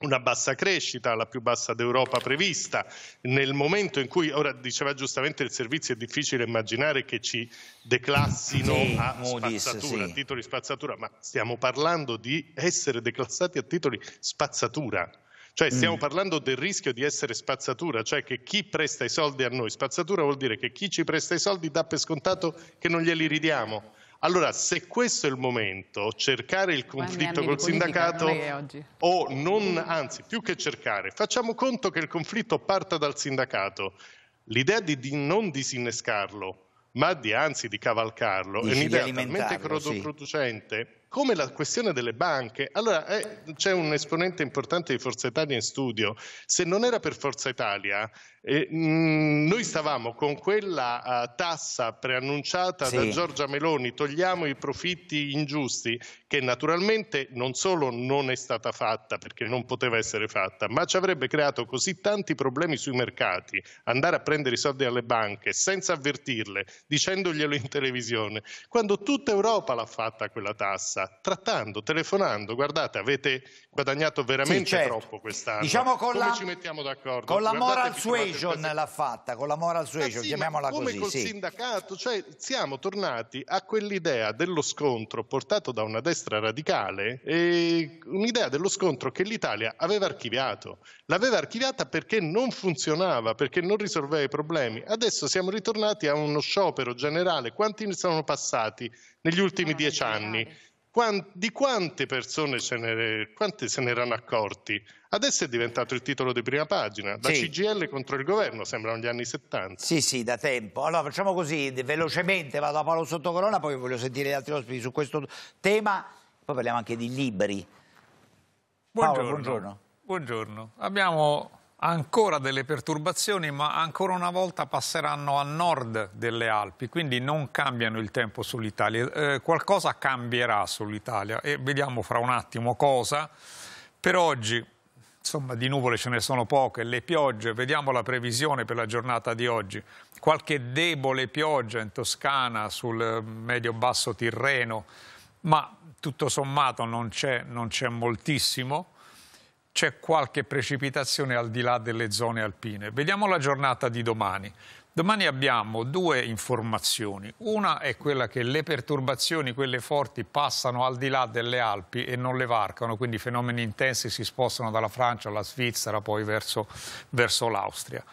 una bassa crescita, la più bassa d'Europa prevista, nel momento in cui, ora diceva giustamente il servizio, è difficile immaginare che ci declassino sì, a Moody's, spazzatura, sì. titoli spazzatura, ma stiamo parlando di essere declassati a titoli spazzatura, cioè mm. stiamo mm. parlando del rischio di essere spazzatura, cioè che chi presta i soldi a noi, spazzatura vuol dire che chi ci presta i soldi dà per scontato che non glieli ridiamo. Allora, se questo è il momento, cercare il conflitto col sindacato non o non, anzi, più che cercare, facciamo conto che il conflitto parta dal sindacato. L'idea di, di non disinnescarlo, ma di, anzi di cavalcarlo, Dici è un'idea di talmente crodoproducente. Sì come la questione delle banche. Allora eh, c'è un esponente importante di Forza Italia in studio, se non era per Forza Italia, eh, mh, mm, noi stavamo con quella uh, tassa preannunciata sì. da Giorgia Meloni, togliamo i profitti ingiusti, che naturalmente non solo non è stata fatta perché non poteva essere fatta, ma ci avrebbe creato così tanti problemi sui mercati, andare a prendere i soldi alle banche senza avvertirle, dicendoglielo in televisione, quando tutta Europa l'ha fatta quella tassa basta, trattando, telefonando, guardate, avete guadagnato veramente sì, certo. troppo quest'anno. Diciamo con come la, ci mettiamo d'accordo? Con la moral suasion l'ha fatta, con la moral suasion, ah, sì, chiamiamola come così. Come col sì. sindacato, cioè siamo tornati a quell'idea dello scontro portato da una destra radicale, un'idea dello scontro che l'Italia aveva archiviato. L'aveva archiviata perché non funzionava, perché non risolveva i problemi. Adesso siamo ritornati a uno sciopero generale. Quanti ne sono passati negli ultimi dieci anni? di quante persone se ne, quante se ne erano accorti? Adesso è diventato il titolo di prima pagina, la sì. CGL contro il governo, sembrano gli anni 70. Sì, sì, da tempo. Allora facciamo così, velocemente, vado a Paolo Sottocorona, poi voglio sentire gli altri ospiti su questo tema, poi parliamo anche di libri. Paolo, buongiorno. buongiorno. Abbiamo ancora delle perturbazioni, ma ancora una volta passeranno a nord delle Alpi, quindi non cambiano il tempo sull'Italia. Eh, qualcosa cambierà sull'Italia e vediamo fra un attimo cosa. Per oggi, insomma, di nuvole ce ne sono poche, le piogge, vediamo la previsione per la giornata di oggi. Qualche debole pioggia in Toscana, sul medio-basso Tirreno, ma tutto sommato non c'è moltissimo c'è qualche precipitazione al di là delle zone alpine. Vediamo la giornata di domani. Domani abbiamo due informazioni. Una è quella che le perturbazioni, quelle forti, passano al di là delle Alpi e non le varcano, quindi fenomeni intensi si spostano dalla Francia alla Svizzera, poi verso, verso l'Austria.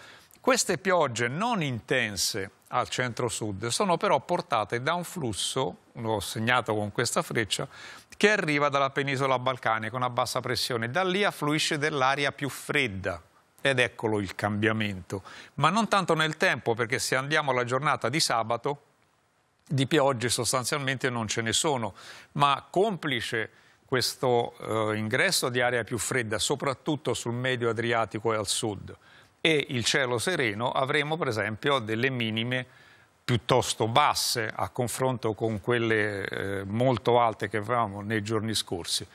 Queste piogge non intense al centro-sud sono però portate da un flusso, l'ho segnato con questa freccia, che arriva dalla penisola balcanica, con una bassa pressione. Da lì affluisce dell'aria più fredda, ed eccolo il cambiamento. Ma non tanto nel tempo, perché se andiamo alla giornata di sabato, di piogge sostanzialmente non ce ne sono, ma complice questo eh, ingresso di aria più fredda, soprattutto sul medio Adriatico e al sud, e il cielo sereno avremo per esempio delle minime piuttosto basse a confronto con quelle eh, molto alte che avevamo nei giorni scorsi.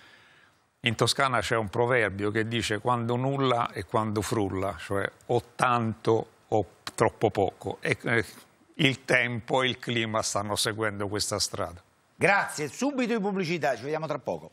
In Toscana c'è un proverbio che dice quando nulla e quando frulla, cioè o tanto o troppo poco. E eh, il tempo e il clima stanno seguendo questa strada. Grazie, subito in pubblicità, ci vediamo tra poco.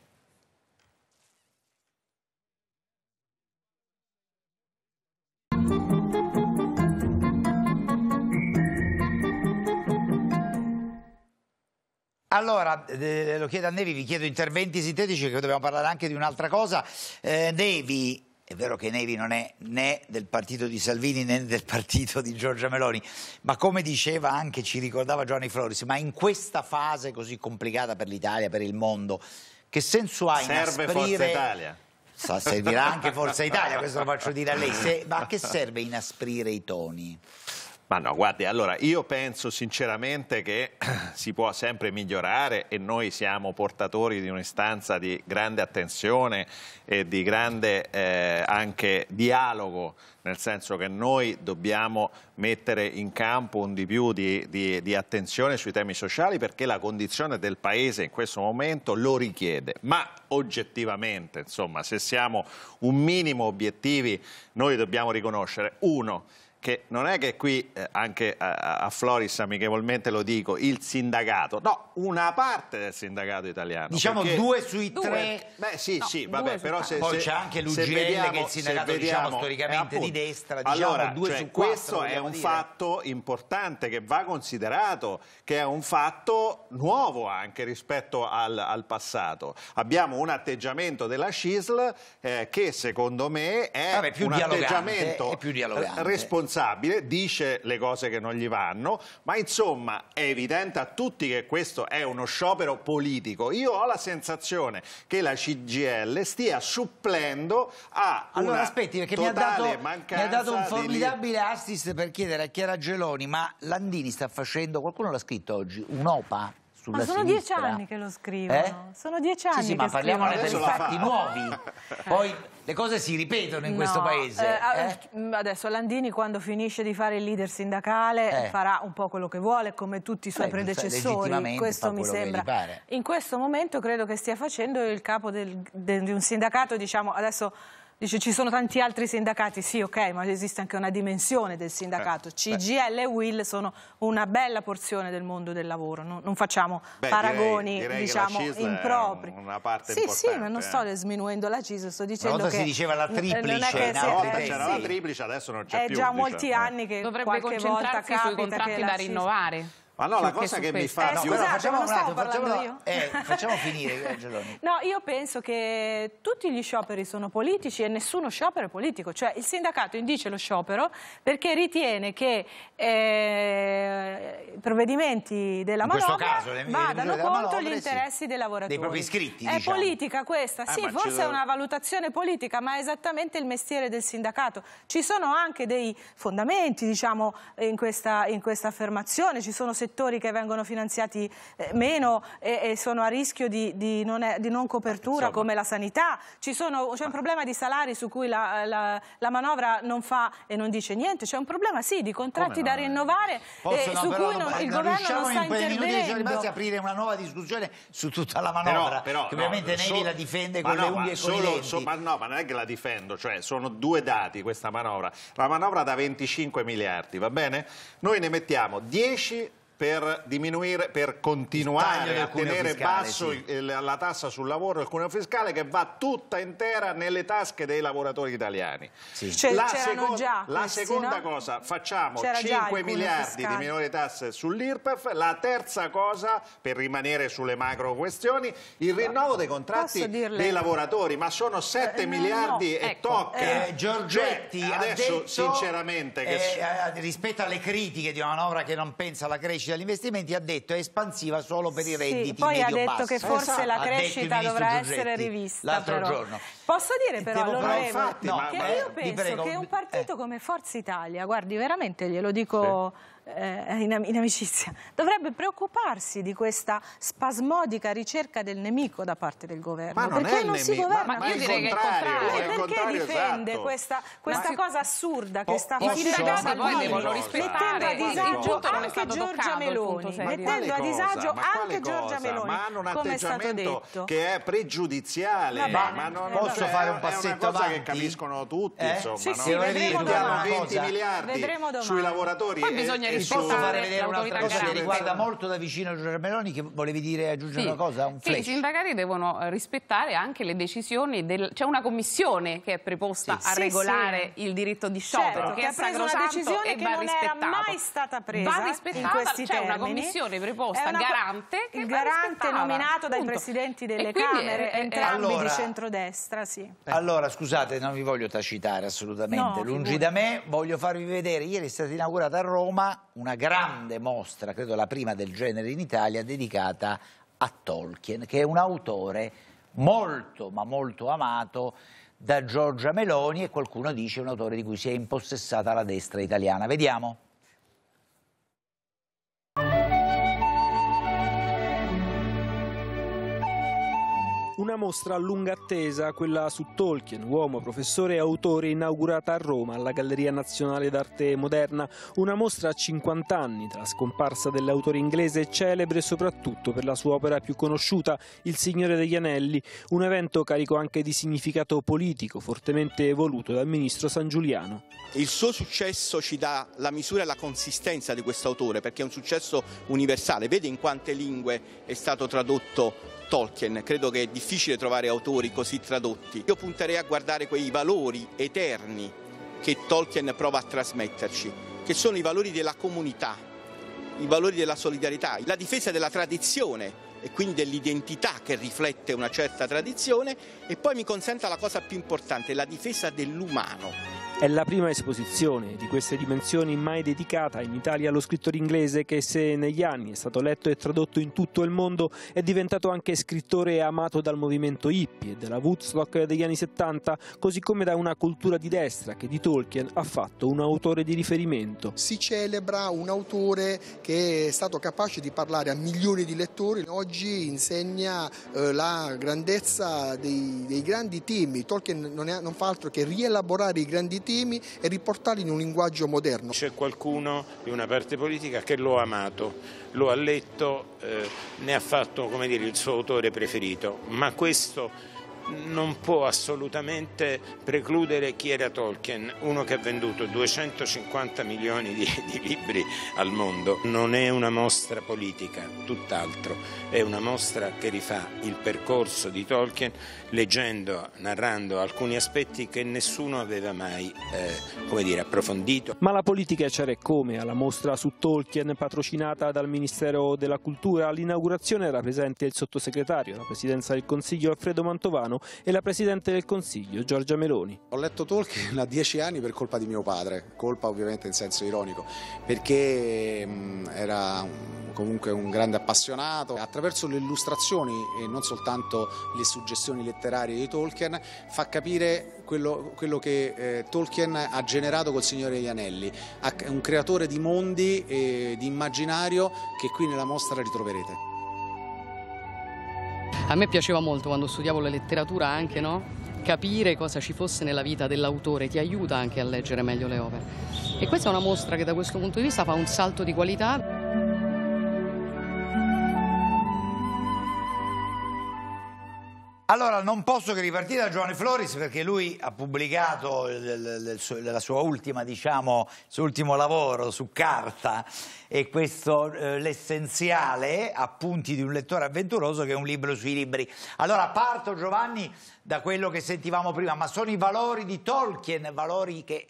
Allora, eh, eh, lo chiedo a Nevi, vi chiedo interventi sintetici perché dobbiamo parlare anche di un'altra cosa. Eh, Nevi, è vero che Nevi non è né del partito di Salvini né del partito di Giorgia Meloni, ma come diceva anche, ci ricordava Giovanni Floris, ma in questa fase così complicata per l'Italia, per il mondo, che senso ha Serve inasprire... Forza Italia. Sa, servirà anche Forza Italia, questo lo faccio dire a lei, Se... ma a che serve inasprire i toni? Ma no, guardi, allora io penso sinceramente che si può sempre migliorare e noi siamo portatori di un'istanza di grande attenzione e di grande eh, anche dialogo, nel senso che noi dobbiamo mettere in campo un di più di, di, di attenzione sui temi sociali perché la condizione del Paese in questo momento lo richiede. Ma oggettivamente, insomma, se siamo un minimo obiettivi, noi dobbiamo riconoscere, uno, che non è che qui, eh, anche a, eh, a, Floris amichevolmente lo dico, il sindacato, no, una parte del sindacato italiano. Diciamo perché... due sui due. tre. Beh sì, no, sì, vabbè, però se, Poi c'è anche l'UGL vediamo, che è il sindacato diciamo, vediamo, diciamo, storicamente eh, di destra, diciamo allora, due cioè, su quattro. Questo è un dire. fatto importante che va considerato, che è un fatto nuovo anche rispetto al, al passato. Abbiamo un atteggiamento della CISL eh, che secondo me è vabbè, un atteggiamento responsabile responsabile, dice le cose che non gli vanno, ma insomma è evidente a tutti che questo è uno sciopero politico. Io ho la sensazione che la CGL stia supplendo a allora, una aspetti, perché mi ha, dato, mi ha dato un formidabile assist per chiedere a Chiara Geloni, ma Landini sta facendo, qualcuno l'ha scritto oggi, un'OPA? sulla ma sono sinistra. dieci anni che lo scrivono. Eh? Sono dieci anni. Sì, sì ma parliamone dei fatti nuovi. Poi le cose si ripetono in no, questo paese. Eh, ah, eh? Mm, adesso Landini, quando finisce di fare il leader sindacale, eh. farà un po' quello che vuole, come tutti i suoi Beh, predecessori. Questo mi sembra. In questo momento credo che stia facendo il capo del, del, di un sindacato, diciamo adesso Dice ci sono tanti altri sindacati, sì ok, ma esiste anche una dimensione del sindacato. Eh, CGL beh. e Will sono una bella porzione del mondo del lavoro, non, non facciamo beh, paragoni direi, direi diciamo impropri. Una parte sì, sì, ma non sto eh. sminuendo la CISL, sto dicendo una volta che si diceva la eh, triplice, una volta eh, c'era sì. la triplice, adesso non c'è più. È già molti eh. anni che dovrebbe concentrarsi sui contratti da rinnovare. Ma no, la cioè, cosa che, che mi fa... Eh, no, scusate, facciamo un attimo, facciamo, eh, facciamo finire, Angeloni. No, io penso che tutti gli scioperi sono politici e nessuno sciopero è politico. Cioè, il sindacato indice lo sciopero perché ritiene che eh, i provvedimenti della manovra eh, vadano contro gli interessi sì. dei lavoratori. Dei propri iscritti, È diciamo. politica questa, eh, sì, ah, forse è una valutazione politica, ma è esattamente il mestiere del sindacato. Ci sono anche dei fondamenti, diciamo, in questa, in questa affermazione, ci sono settori che vengono finanziati eh, meno e, e sono a rischio di, di, non, è, di non, copertura Insomma. come la sanità, sono, c'è un problema di salari su cui la, la, la, manovra non fa e non dice niente, c'è un problema sì di contratti no? da eh. rinnovare Posso, eh, no, su cui non, il governo non sta in quei intervenendo. minuti aprire una nuova discussione su tutta la manovra, però, però, che ovviamente no, Neri so, la difende con le unghie e con solo, i so, ma no, ma non è che la difendo, cioè sono due dati questa manovra, la manovra da 25 miliardi, va bene? Noi ne mettiamo 10 per diminuire, per continuare a tenere fiscale, basso sì. il, la, tassa sul lavoro, il cuneo fiscale che va tutta intera nelle tasche dei lavoratori italiani. Sì. Cioè, la, seco già la questi, seconda no? cosa, facciamo 5 miliardi di minori tasse sull'IRPEF, la terza cosa, per rimanere sulle macro questioni, il rinnovo dei contratti dei lavoratori, ma sono 7 eh, miliardi no, no. e ecco. tocca. Eh, cioè, Giorgetti adesso detto, sinceramente che... Eh, eh, rispetto alle critiche di una manovra che non pensa alla crescita crescita cioè, degli investimenti ha detto è espansiva solo per i redditi sì, poi ha detto che forse esatto. la crescita dovrà Giorgetti, essere rivista l'altro giorno posso dire però all'onorevole no, che ma, io penso prego, che un partito eh. come Forza Italia guardi veramente glielo dico sì eh, in, in amicizia, dovrebbe preoccuparsi di questa spasmodica ricerca del nemico da parte del governo. Ma non perché non nemico, si governa? Ma, ma io direi che è contrario. Lei eh, perché difende esatto. questa, questa ma cosa assurda che oh, sta oh, facendo? I devono rispettare. Mettendo a disagio anche Giorgia Meloni. Mettendo a disagio anche Giorgia Meloni. Ma hanno un atteggiamento che è pregiudiziale. Ma non eh, posso fare un passetto avanti? che capiscono tutti, eh? insomma. Sì, sì, vedremo domani. 20 miliardi sui lavoratori. Poi bisogna vi posso fare vedere un'altra cosa garante. che riguarda molto da vicino Giorgia Meloni che volevi dire aggiungere sì. una cosa? Un flash. Che i sindacati devono eh, rispettare anche le decisioni del... c'è una commissione che è preposta sì. a regolare il diritto di sciopero certo, che, ha preso una decisione che non rispettato. era mai stata presa va rispettata, c'è una commissione preposta una... garante il garante nominato dai Punto. presidenti delle Camere entrambi di centrodestra eh. allora scusate non vi voglio tacitare assolutamente lungi da me voglio farvi vedere ieri è stata inaugurata a Roma una grande mostra, credo la prima del genere in Italia, dedicata a Tolkien, che è un autore molto ma molto amato da Giorgia Meloni e qualcuno dice un autore di cui si è impossessata la destra italiana. Vediamo. Una mostra a lunga attesa, quella su Tolkien, uomo, professore e autore, inaugurata a Roma alla Galleria Nazionale d'Arte Moderna. Una mostra a 50 anni dalla scomparsa dell'autore inglese, celebre soprattutto per la sua opera più conosciuta, Il Signore degli Anelli. Un evento carico anche di significato politico, fortemente voluto dal ministro San Giuliano. Il suo successo ci dà la misura e la consistenza di questo autore, perché è un successo universale. Vede in quante lingue è stato tradotto Tolkien, credo che è difficile trovare autori così tradotti. Io punterei a guardare quei valori eterni che Tolkien prova a trasmetterci, che sono i valori della comunità, i valori della solidarietà, la difesa della tradizione e quindi dell'identità che riflette una certa tradizione e poi mi consenta la cosa più importante, la difesa dell'umano. È la prima esposizione di queste dimensioni mai dedicata in Italia allo scrittore inglese che se negli anni è stato letto e tradotto in tutto il mondo è diventato anche scrittore amato dal movimento hippie e della Woodstock degli anni 70, così come da una cultura di destra che di Tolkien ha fatto un autore di riferimento. Si celebra un autore che è stato capace di parlare a milioni di lettori, oggi insegna eh, la grandezza dei, dei, grandi temi, Tolkien non, è, non fa altro che rielaborare i grandi temi temi e riportarli in un linguaggio moderno. C'è qualcuno di una parte politica che lo ha amato, lo ha letto, eh, ne ha fatto come dire, il suo autore preferito, ma questo non può assolutamente precludere chi era Tolkien, uno che ha venduto 250 milioni di, di libri al mondo. Non è una mostra politica, tutt'altro, è una mostra che rifà il percorso di Tolkien leggendo, narrando alcuni aspetti che nessuno aveva mai eh, dire, approfondito. Ma la politica c'era come? Alla mostra su Tolkien patrocinata dal Ministero della Cultura all'inaugurazione era presente il sottosegretario la Presidenza del Consiglio Alfredo Mantovano Milano e la Presidente del Consiglio Giorgia Meloni. Ho letto Tolkien a dieci anni per colpa di mio padre, colpa ovviamente in senso ironico, perché era comunque un grande appassionato. Attraverso le illustrazioni e non soltanto le suggestioni letterarie di Tolkien fa capire quello, quello che eh, Tolkien ha generato col Signore degli Anelli, un creatore di mondi e di immaginario che qui nella mostra ritroverete. A me piaceva molto quando studiavo la letteratura anche, no? Capire cosa ci fosse nella vita dell'autore ti aiuta anche a leggere meglio le opere. E questa è una mostra che da questo punto di vista fa un salto di qualità. Allora, non posso che ripartire da Giovanni Floris perché lui ha pubblicato il, la sua ultima, diciamo, suo ultimo lavoro su carta e questo eh, l'essenziale appunti di un lettore avventuroso che è un libro sui libri. Allora, parto Giovanni da quello che sentivamo prima, ma sono i valori di Tolkien, valori che,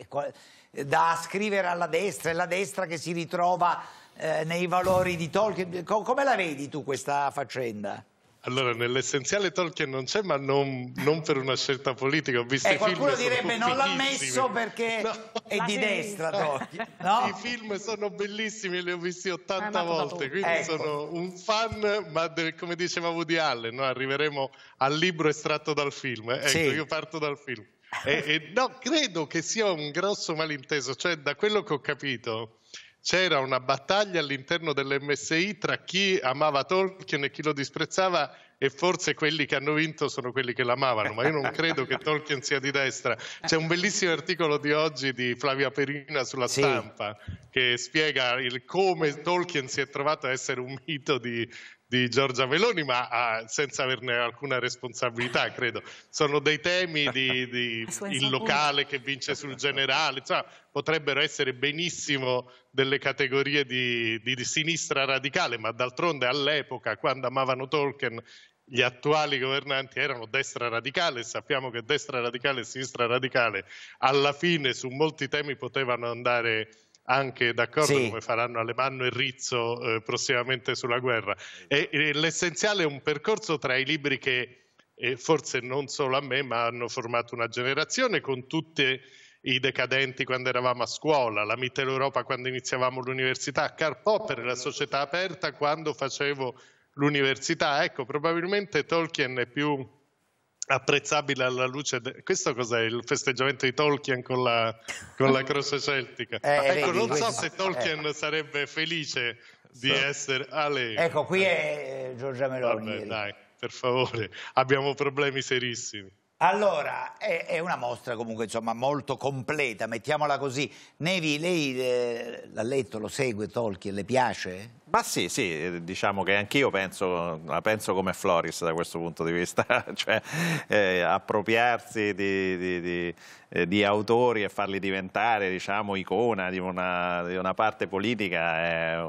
da scrivere alla destra, e la destra che si ritrova eh, nei valori di Tolkien. come la vedi tu questa faccenda? Allora, nell'essenziale Tolkien non c'è, ma non, non per una scelta politica. Ho visto eh, i film. Qualcuno direbbe non l'ha messo perché no. è di destra Tolkien. No? I film sono bellissimi, li ho visti 80 volte, quindi ecco. sono un fan, ma del, come diceva Woody Allen, no? arriveremo al libro estratto dal film. Eh, ecco, sì. io parto dal film. e, e, no, credo che sia un grosso malinteso, cioè da quello che ho capito c'era una battaglia all'interno dell'MSI tra chi amava Tolkien e chi lo disprezzava e forse quelli che hanno vinto sono quelli che l'amavano, ma io non credo che Tolkien sia di destra. C'è un bellissimo articolo di oggi di Flavia Perina sulla sì. stampa che spiega come Tolkien si è trovato a essere un mito di, di Giorgia Meloni, ma ah, senza averne alcuna responsabilità, credo. Sono dei temi di, di il locale che vince sul generale, cioè, potrebbero essere benissimo delle categorie di, di, di sinistra radicale, ma d'altronde all'epoca, quando amavano Tolkien, gli attuali governanti erano destra radicale, sappiamo che destra radicale e sinistra radicale alla fine su molti temi potevano andare anche d'accordo sì. come faranno Alemanno e Rizzo eh, prossimamente sulla guerra. E, e l'essenziale è un percorso tra i libri che eh, forse non solo a me, ma hanno formato una generazione con tutti i decadenti quando eravamo a scuola, la Mitteleuropa quando iniziavamo l'università, Karl Popper, la società aperta quando facevo l'università. Ecco, probabilmente Tolkien è più apprezzabile alla luce. De... Questo cos'è il festeggiamento di Tolkien con la, con la croce celtica? Eh, ecco, vedi, non so questo... se Tolkien eh. sarebbe felice di so. essere a lei. Ecco, qui eh. è Giorgia Meloni. Vabbè, dai, per favore, abbiamo problemi serissimi. Allora, è, è, una mostra comunque insomma, molto completa, mettiamola così. Nevi, lei eh, l'ha letto, lo segue Tolkien, le piace? Ma sì, sì, diciamo che anch'io penso, la penso come Floris da questo punto di vista, cioè eh, appropriarsi di, di, di, eh, di, autori e farli diventare diciamo, icona di una, una parte politica è,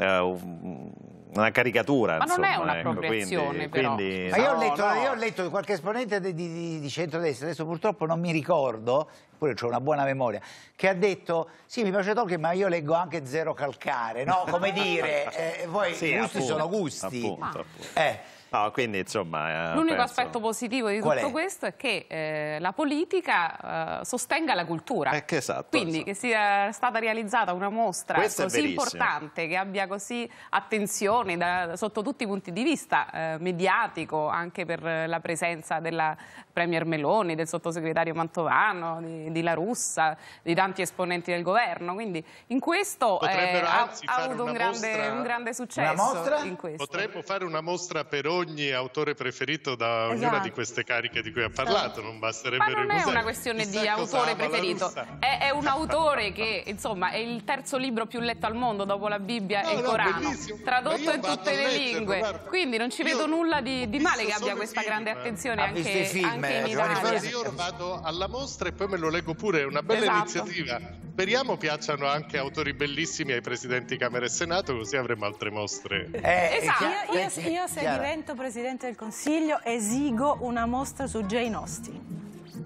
è un una caricatura. Ma insomma, non è un'appropriazione, ecco, quindi, quindi... Ma io, ho letto, no, io ho letto qualche esponente di, di, di centrodestra, adesso purtroppo non mi ricordo, pure ho una buona memoria, che ha detto, sì mi piace Tolkien ma io leggo anche Zero Calcare, no? Come dire, eh, poi sì, i gusti appunto, sono gusti. Appunto, appunto. Eh. No, quindi insomma... Eh, L'unico penso... aspetto positivo di tutto è? questo è che eh, la politica eh, sostenga la cultura. Eh, esatto. Quindi esatto. che sia stata realizzata una mostra questo così importante, che abbia così attenzione da, sotto tutti i punti di vista, eh, mediatico, anche per la presenza della Premier Meloni, del sottosegretario Mantovano, di, di La Russa, di tanti esponenti del governo. Quindi in questo eh, ha, ha avuto un grande, mostra... un grande, successo. Una mostra? Potremmo fare una mostra per ora ogni autore preferito da esatto. ognuna di esatto. queste cariche di cui ha parlato, non basterebbero Ma non è musei. una questione Chissà di autore preferito, è, è, un autore che insomma è il terzo libro più letto al mondo dopo la Bibbia no, e il no, Corano, tradotto in tutte le lingue, guarda. quindi non ci vedo nulla di, di male che abbia questa grande eh. attenzione anche, film, anche in eh, Italia. Io vado alla mostra e poi me lo leggo pure, è una bella esatto. iniziativa. Speriamo piacciano anche autori bellissimi ai presidenti Camera e Senato, così avremo altre mostre. Eh, esatto. io, io, eh, io se divento Presidente del Consiglio, esigo una mostra su Jane Austen.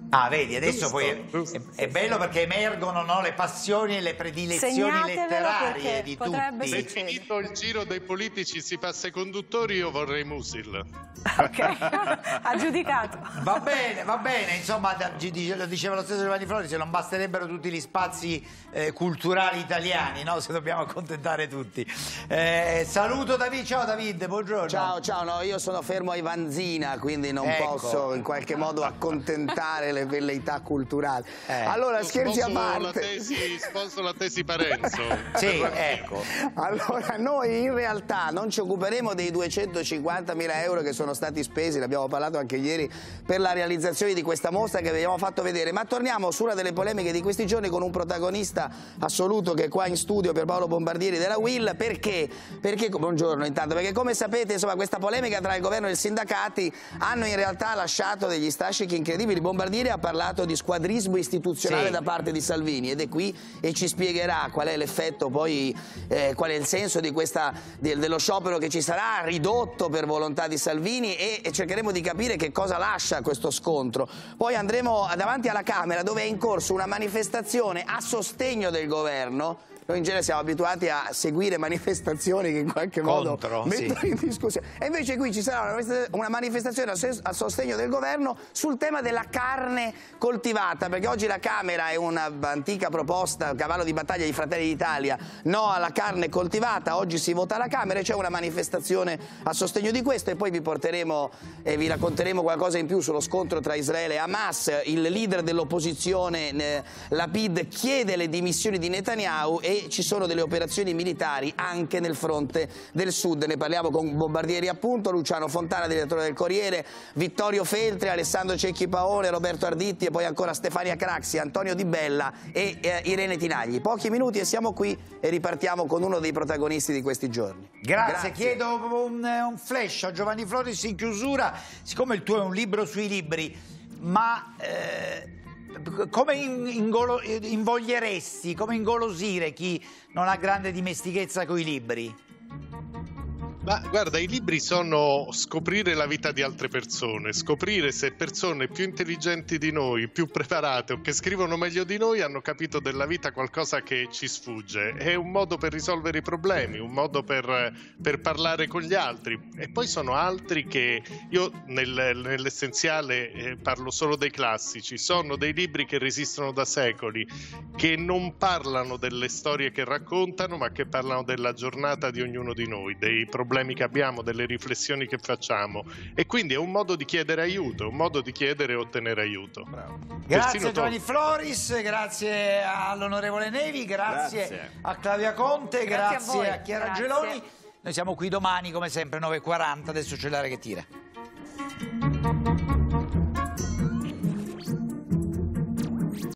Ah, vedi, adesso giusto, poi giusto, è, è, bello perché emergono no, le passioni e le predilezioni letterarie di tutti. Se finito il giro dei politici si passa ai conduttori, io vorrei Musil. ok, ha giudicato. Va bene, va bene, insomma, lo diceva lo stesso Giovanni Flori, se non basterebbero tutti gli spazi eh, culturali italiani, no? se dobbiamo accontentare tutti. Eh, saluto David, ciao David, buongiorno. Ciao, ciao, no, io sono fermo a Ivanzina, quindi non ecco. posso in qualche modo accontentare le velleità culturali. Eh. Allora, scherzi a parte. La sposo la tesi Parenzo. sì, ecco. Allora, noi in realtà non ci occuperemo dei 250 mila euro che sono stati spesi, l'abbiamo parlato anche ieri, per la realizzazione di questa mostra che vi abbiamo fatto vedere, ma torniamo su una delle polemiche di questi giorni con un protagonista assoluto che è qua in studio per Paolo Bombardieri della Will, perché? perché buongiorno intanto, perché come sapete insomma, questa polemica tra il governo e i sindacati hanno in realtà lasciato degli strascichi incredibili, Bombardieri Consigliere ha parlato di squadrismo istituzionale sì. da parte di Salvini ed è qui e ci spiegherà qual è l'effetto poi, eh, qual è il senso questa, de, dello sciopero che ci sarà ridotto per volontà di Salvini e, e cercheremo di capire che cosa lascia questo scontro. Poi andremo davanti alla Camera dove è in corso una manifestazione a sostegno del governo noi in genere siamo abituati a seguire manifestazioni che in qualche Contro, modo mettono sì. in discussione. E invece qui ci sarà una manifestazione a sostegno del governo sul tema della carne coltivata, perché oggi la Camera è un'antica proposta, cavallo di battaglia di Fratelli d'Italia, no alla carne coltivata, oggi si vota alla Camera e c'è una manifestazione a sostegno di questo e poi vi porteremo e eh, vi racconteremo qualcosa in più sullo scontro tra Israele e Hamas, il leader dell'opposizione eh, Lapid chiede le dimissioni di Netanyahu e ci sono delle operazioni militari anche nel fronte del sud. Ne parliamo con Bombardieri appunto, Luciano Fontana, direttore del Corriere, Vittorio Feltri, Alessandro Cecchi Paone, Roberto Arditti e poi ancora Stefania Craxi, Antonio Di Bella e eh, Irene Tinagli. Pochi minuti e siamo qui e ripartiamo con uno dei protagonisti di questi giorni. Grazie, Grazie. chiedo un, un flash a Giovanni Floris in chiusura, siccome il tuo è un libro sui libri, ma eh, come eh, invoglieresti, come ingolosire chi non ha grande dimestichezza con i libri? Ma guarda, i libri sono scoprire la vita di altre persone, scoprire se persone più intelligenti di noi, più preparate o che scrivono meglio di noi hanno capito della vita qualcosa che ci sfugge. È un modo per risolvere i problemi, un modo per, per parlare con gli altri. E poi sono altri che io nel, nell'essenziale eh, parlo solo dei classici, sono dei libri che resistono da secoli, che non parlano delle storie che raccontano, ma che parlano della giornata di ognuno di noi, dei problemi problemi che abbiamo, delle riflessioni che facciamo e quindi è un modo di chiedere aiuto, un modo di chiedere e ottenere aiuto. Bravo. Grazie a Giovanni Floris, grazie all'onorevole Nevi, grazie, grazie. a Claudia Conte, grazie, grazie a, a, Chiara grazie. Geloni. Noi siamo qui domani come sempre 9.40, adesso c'è l'area che tira.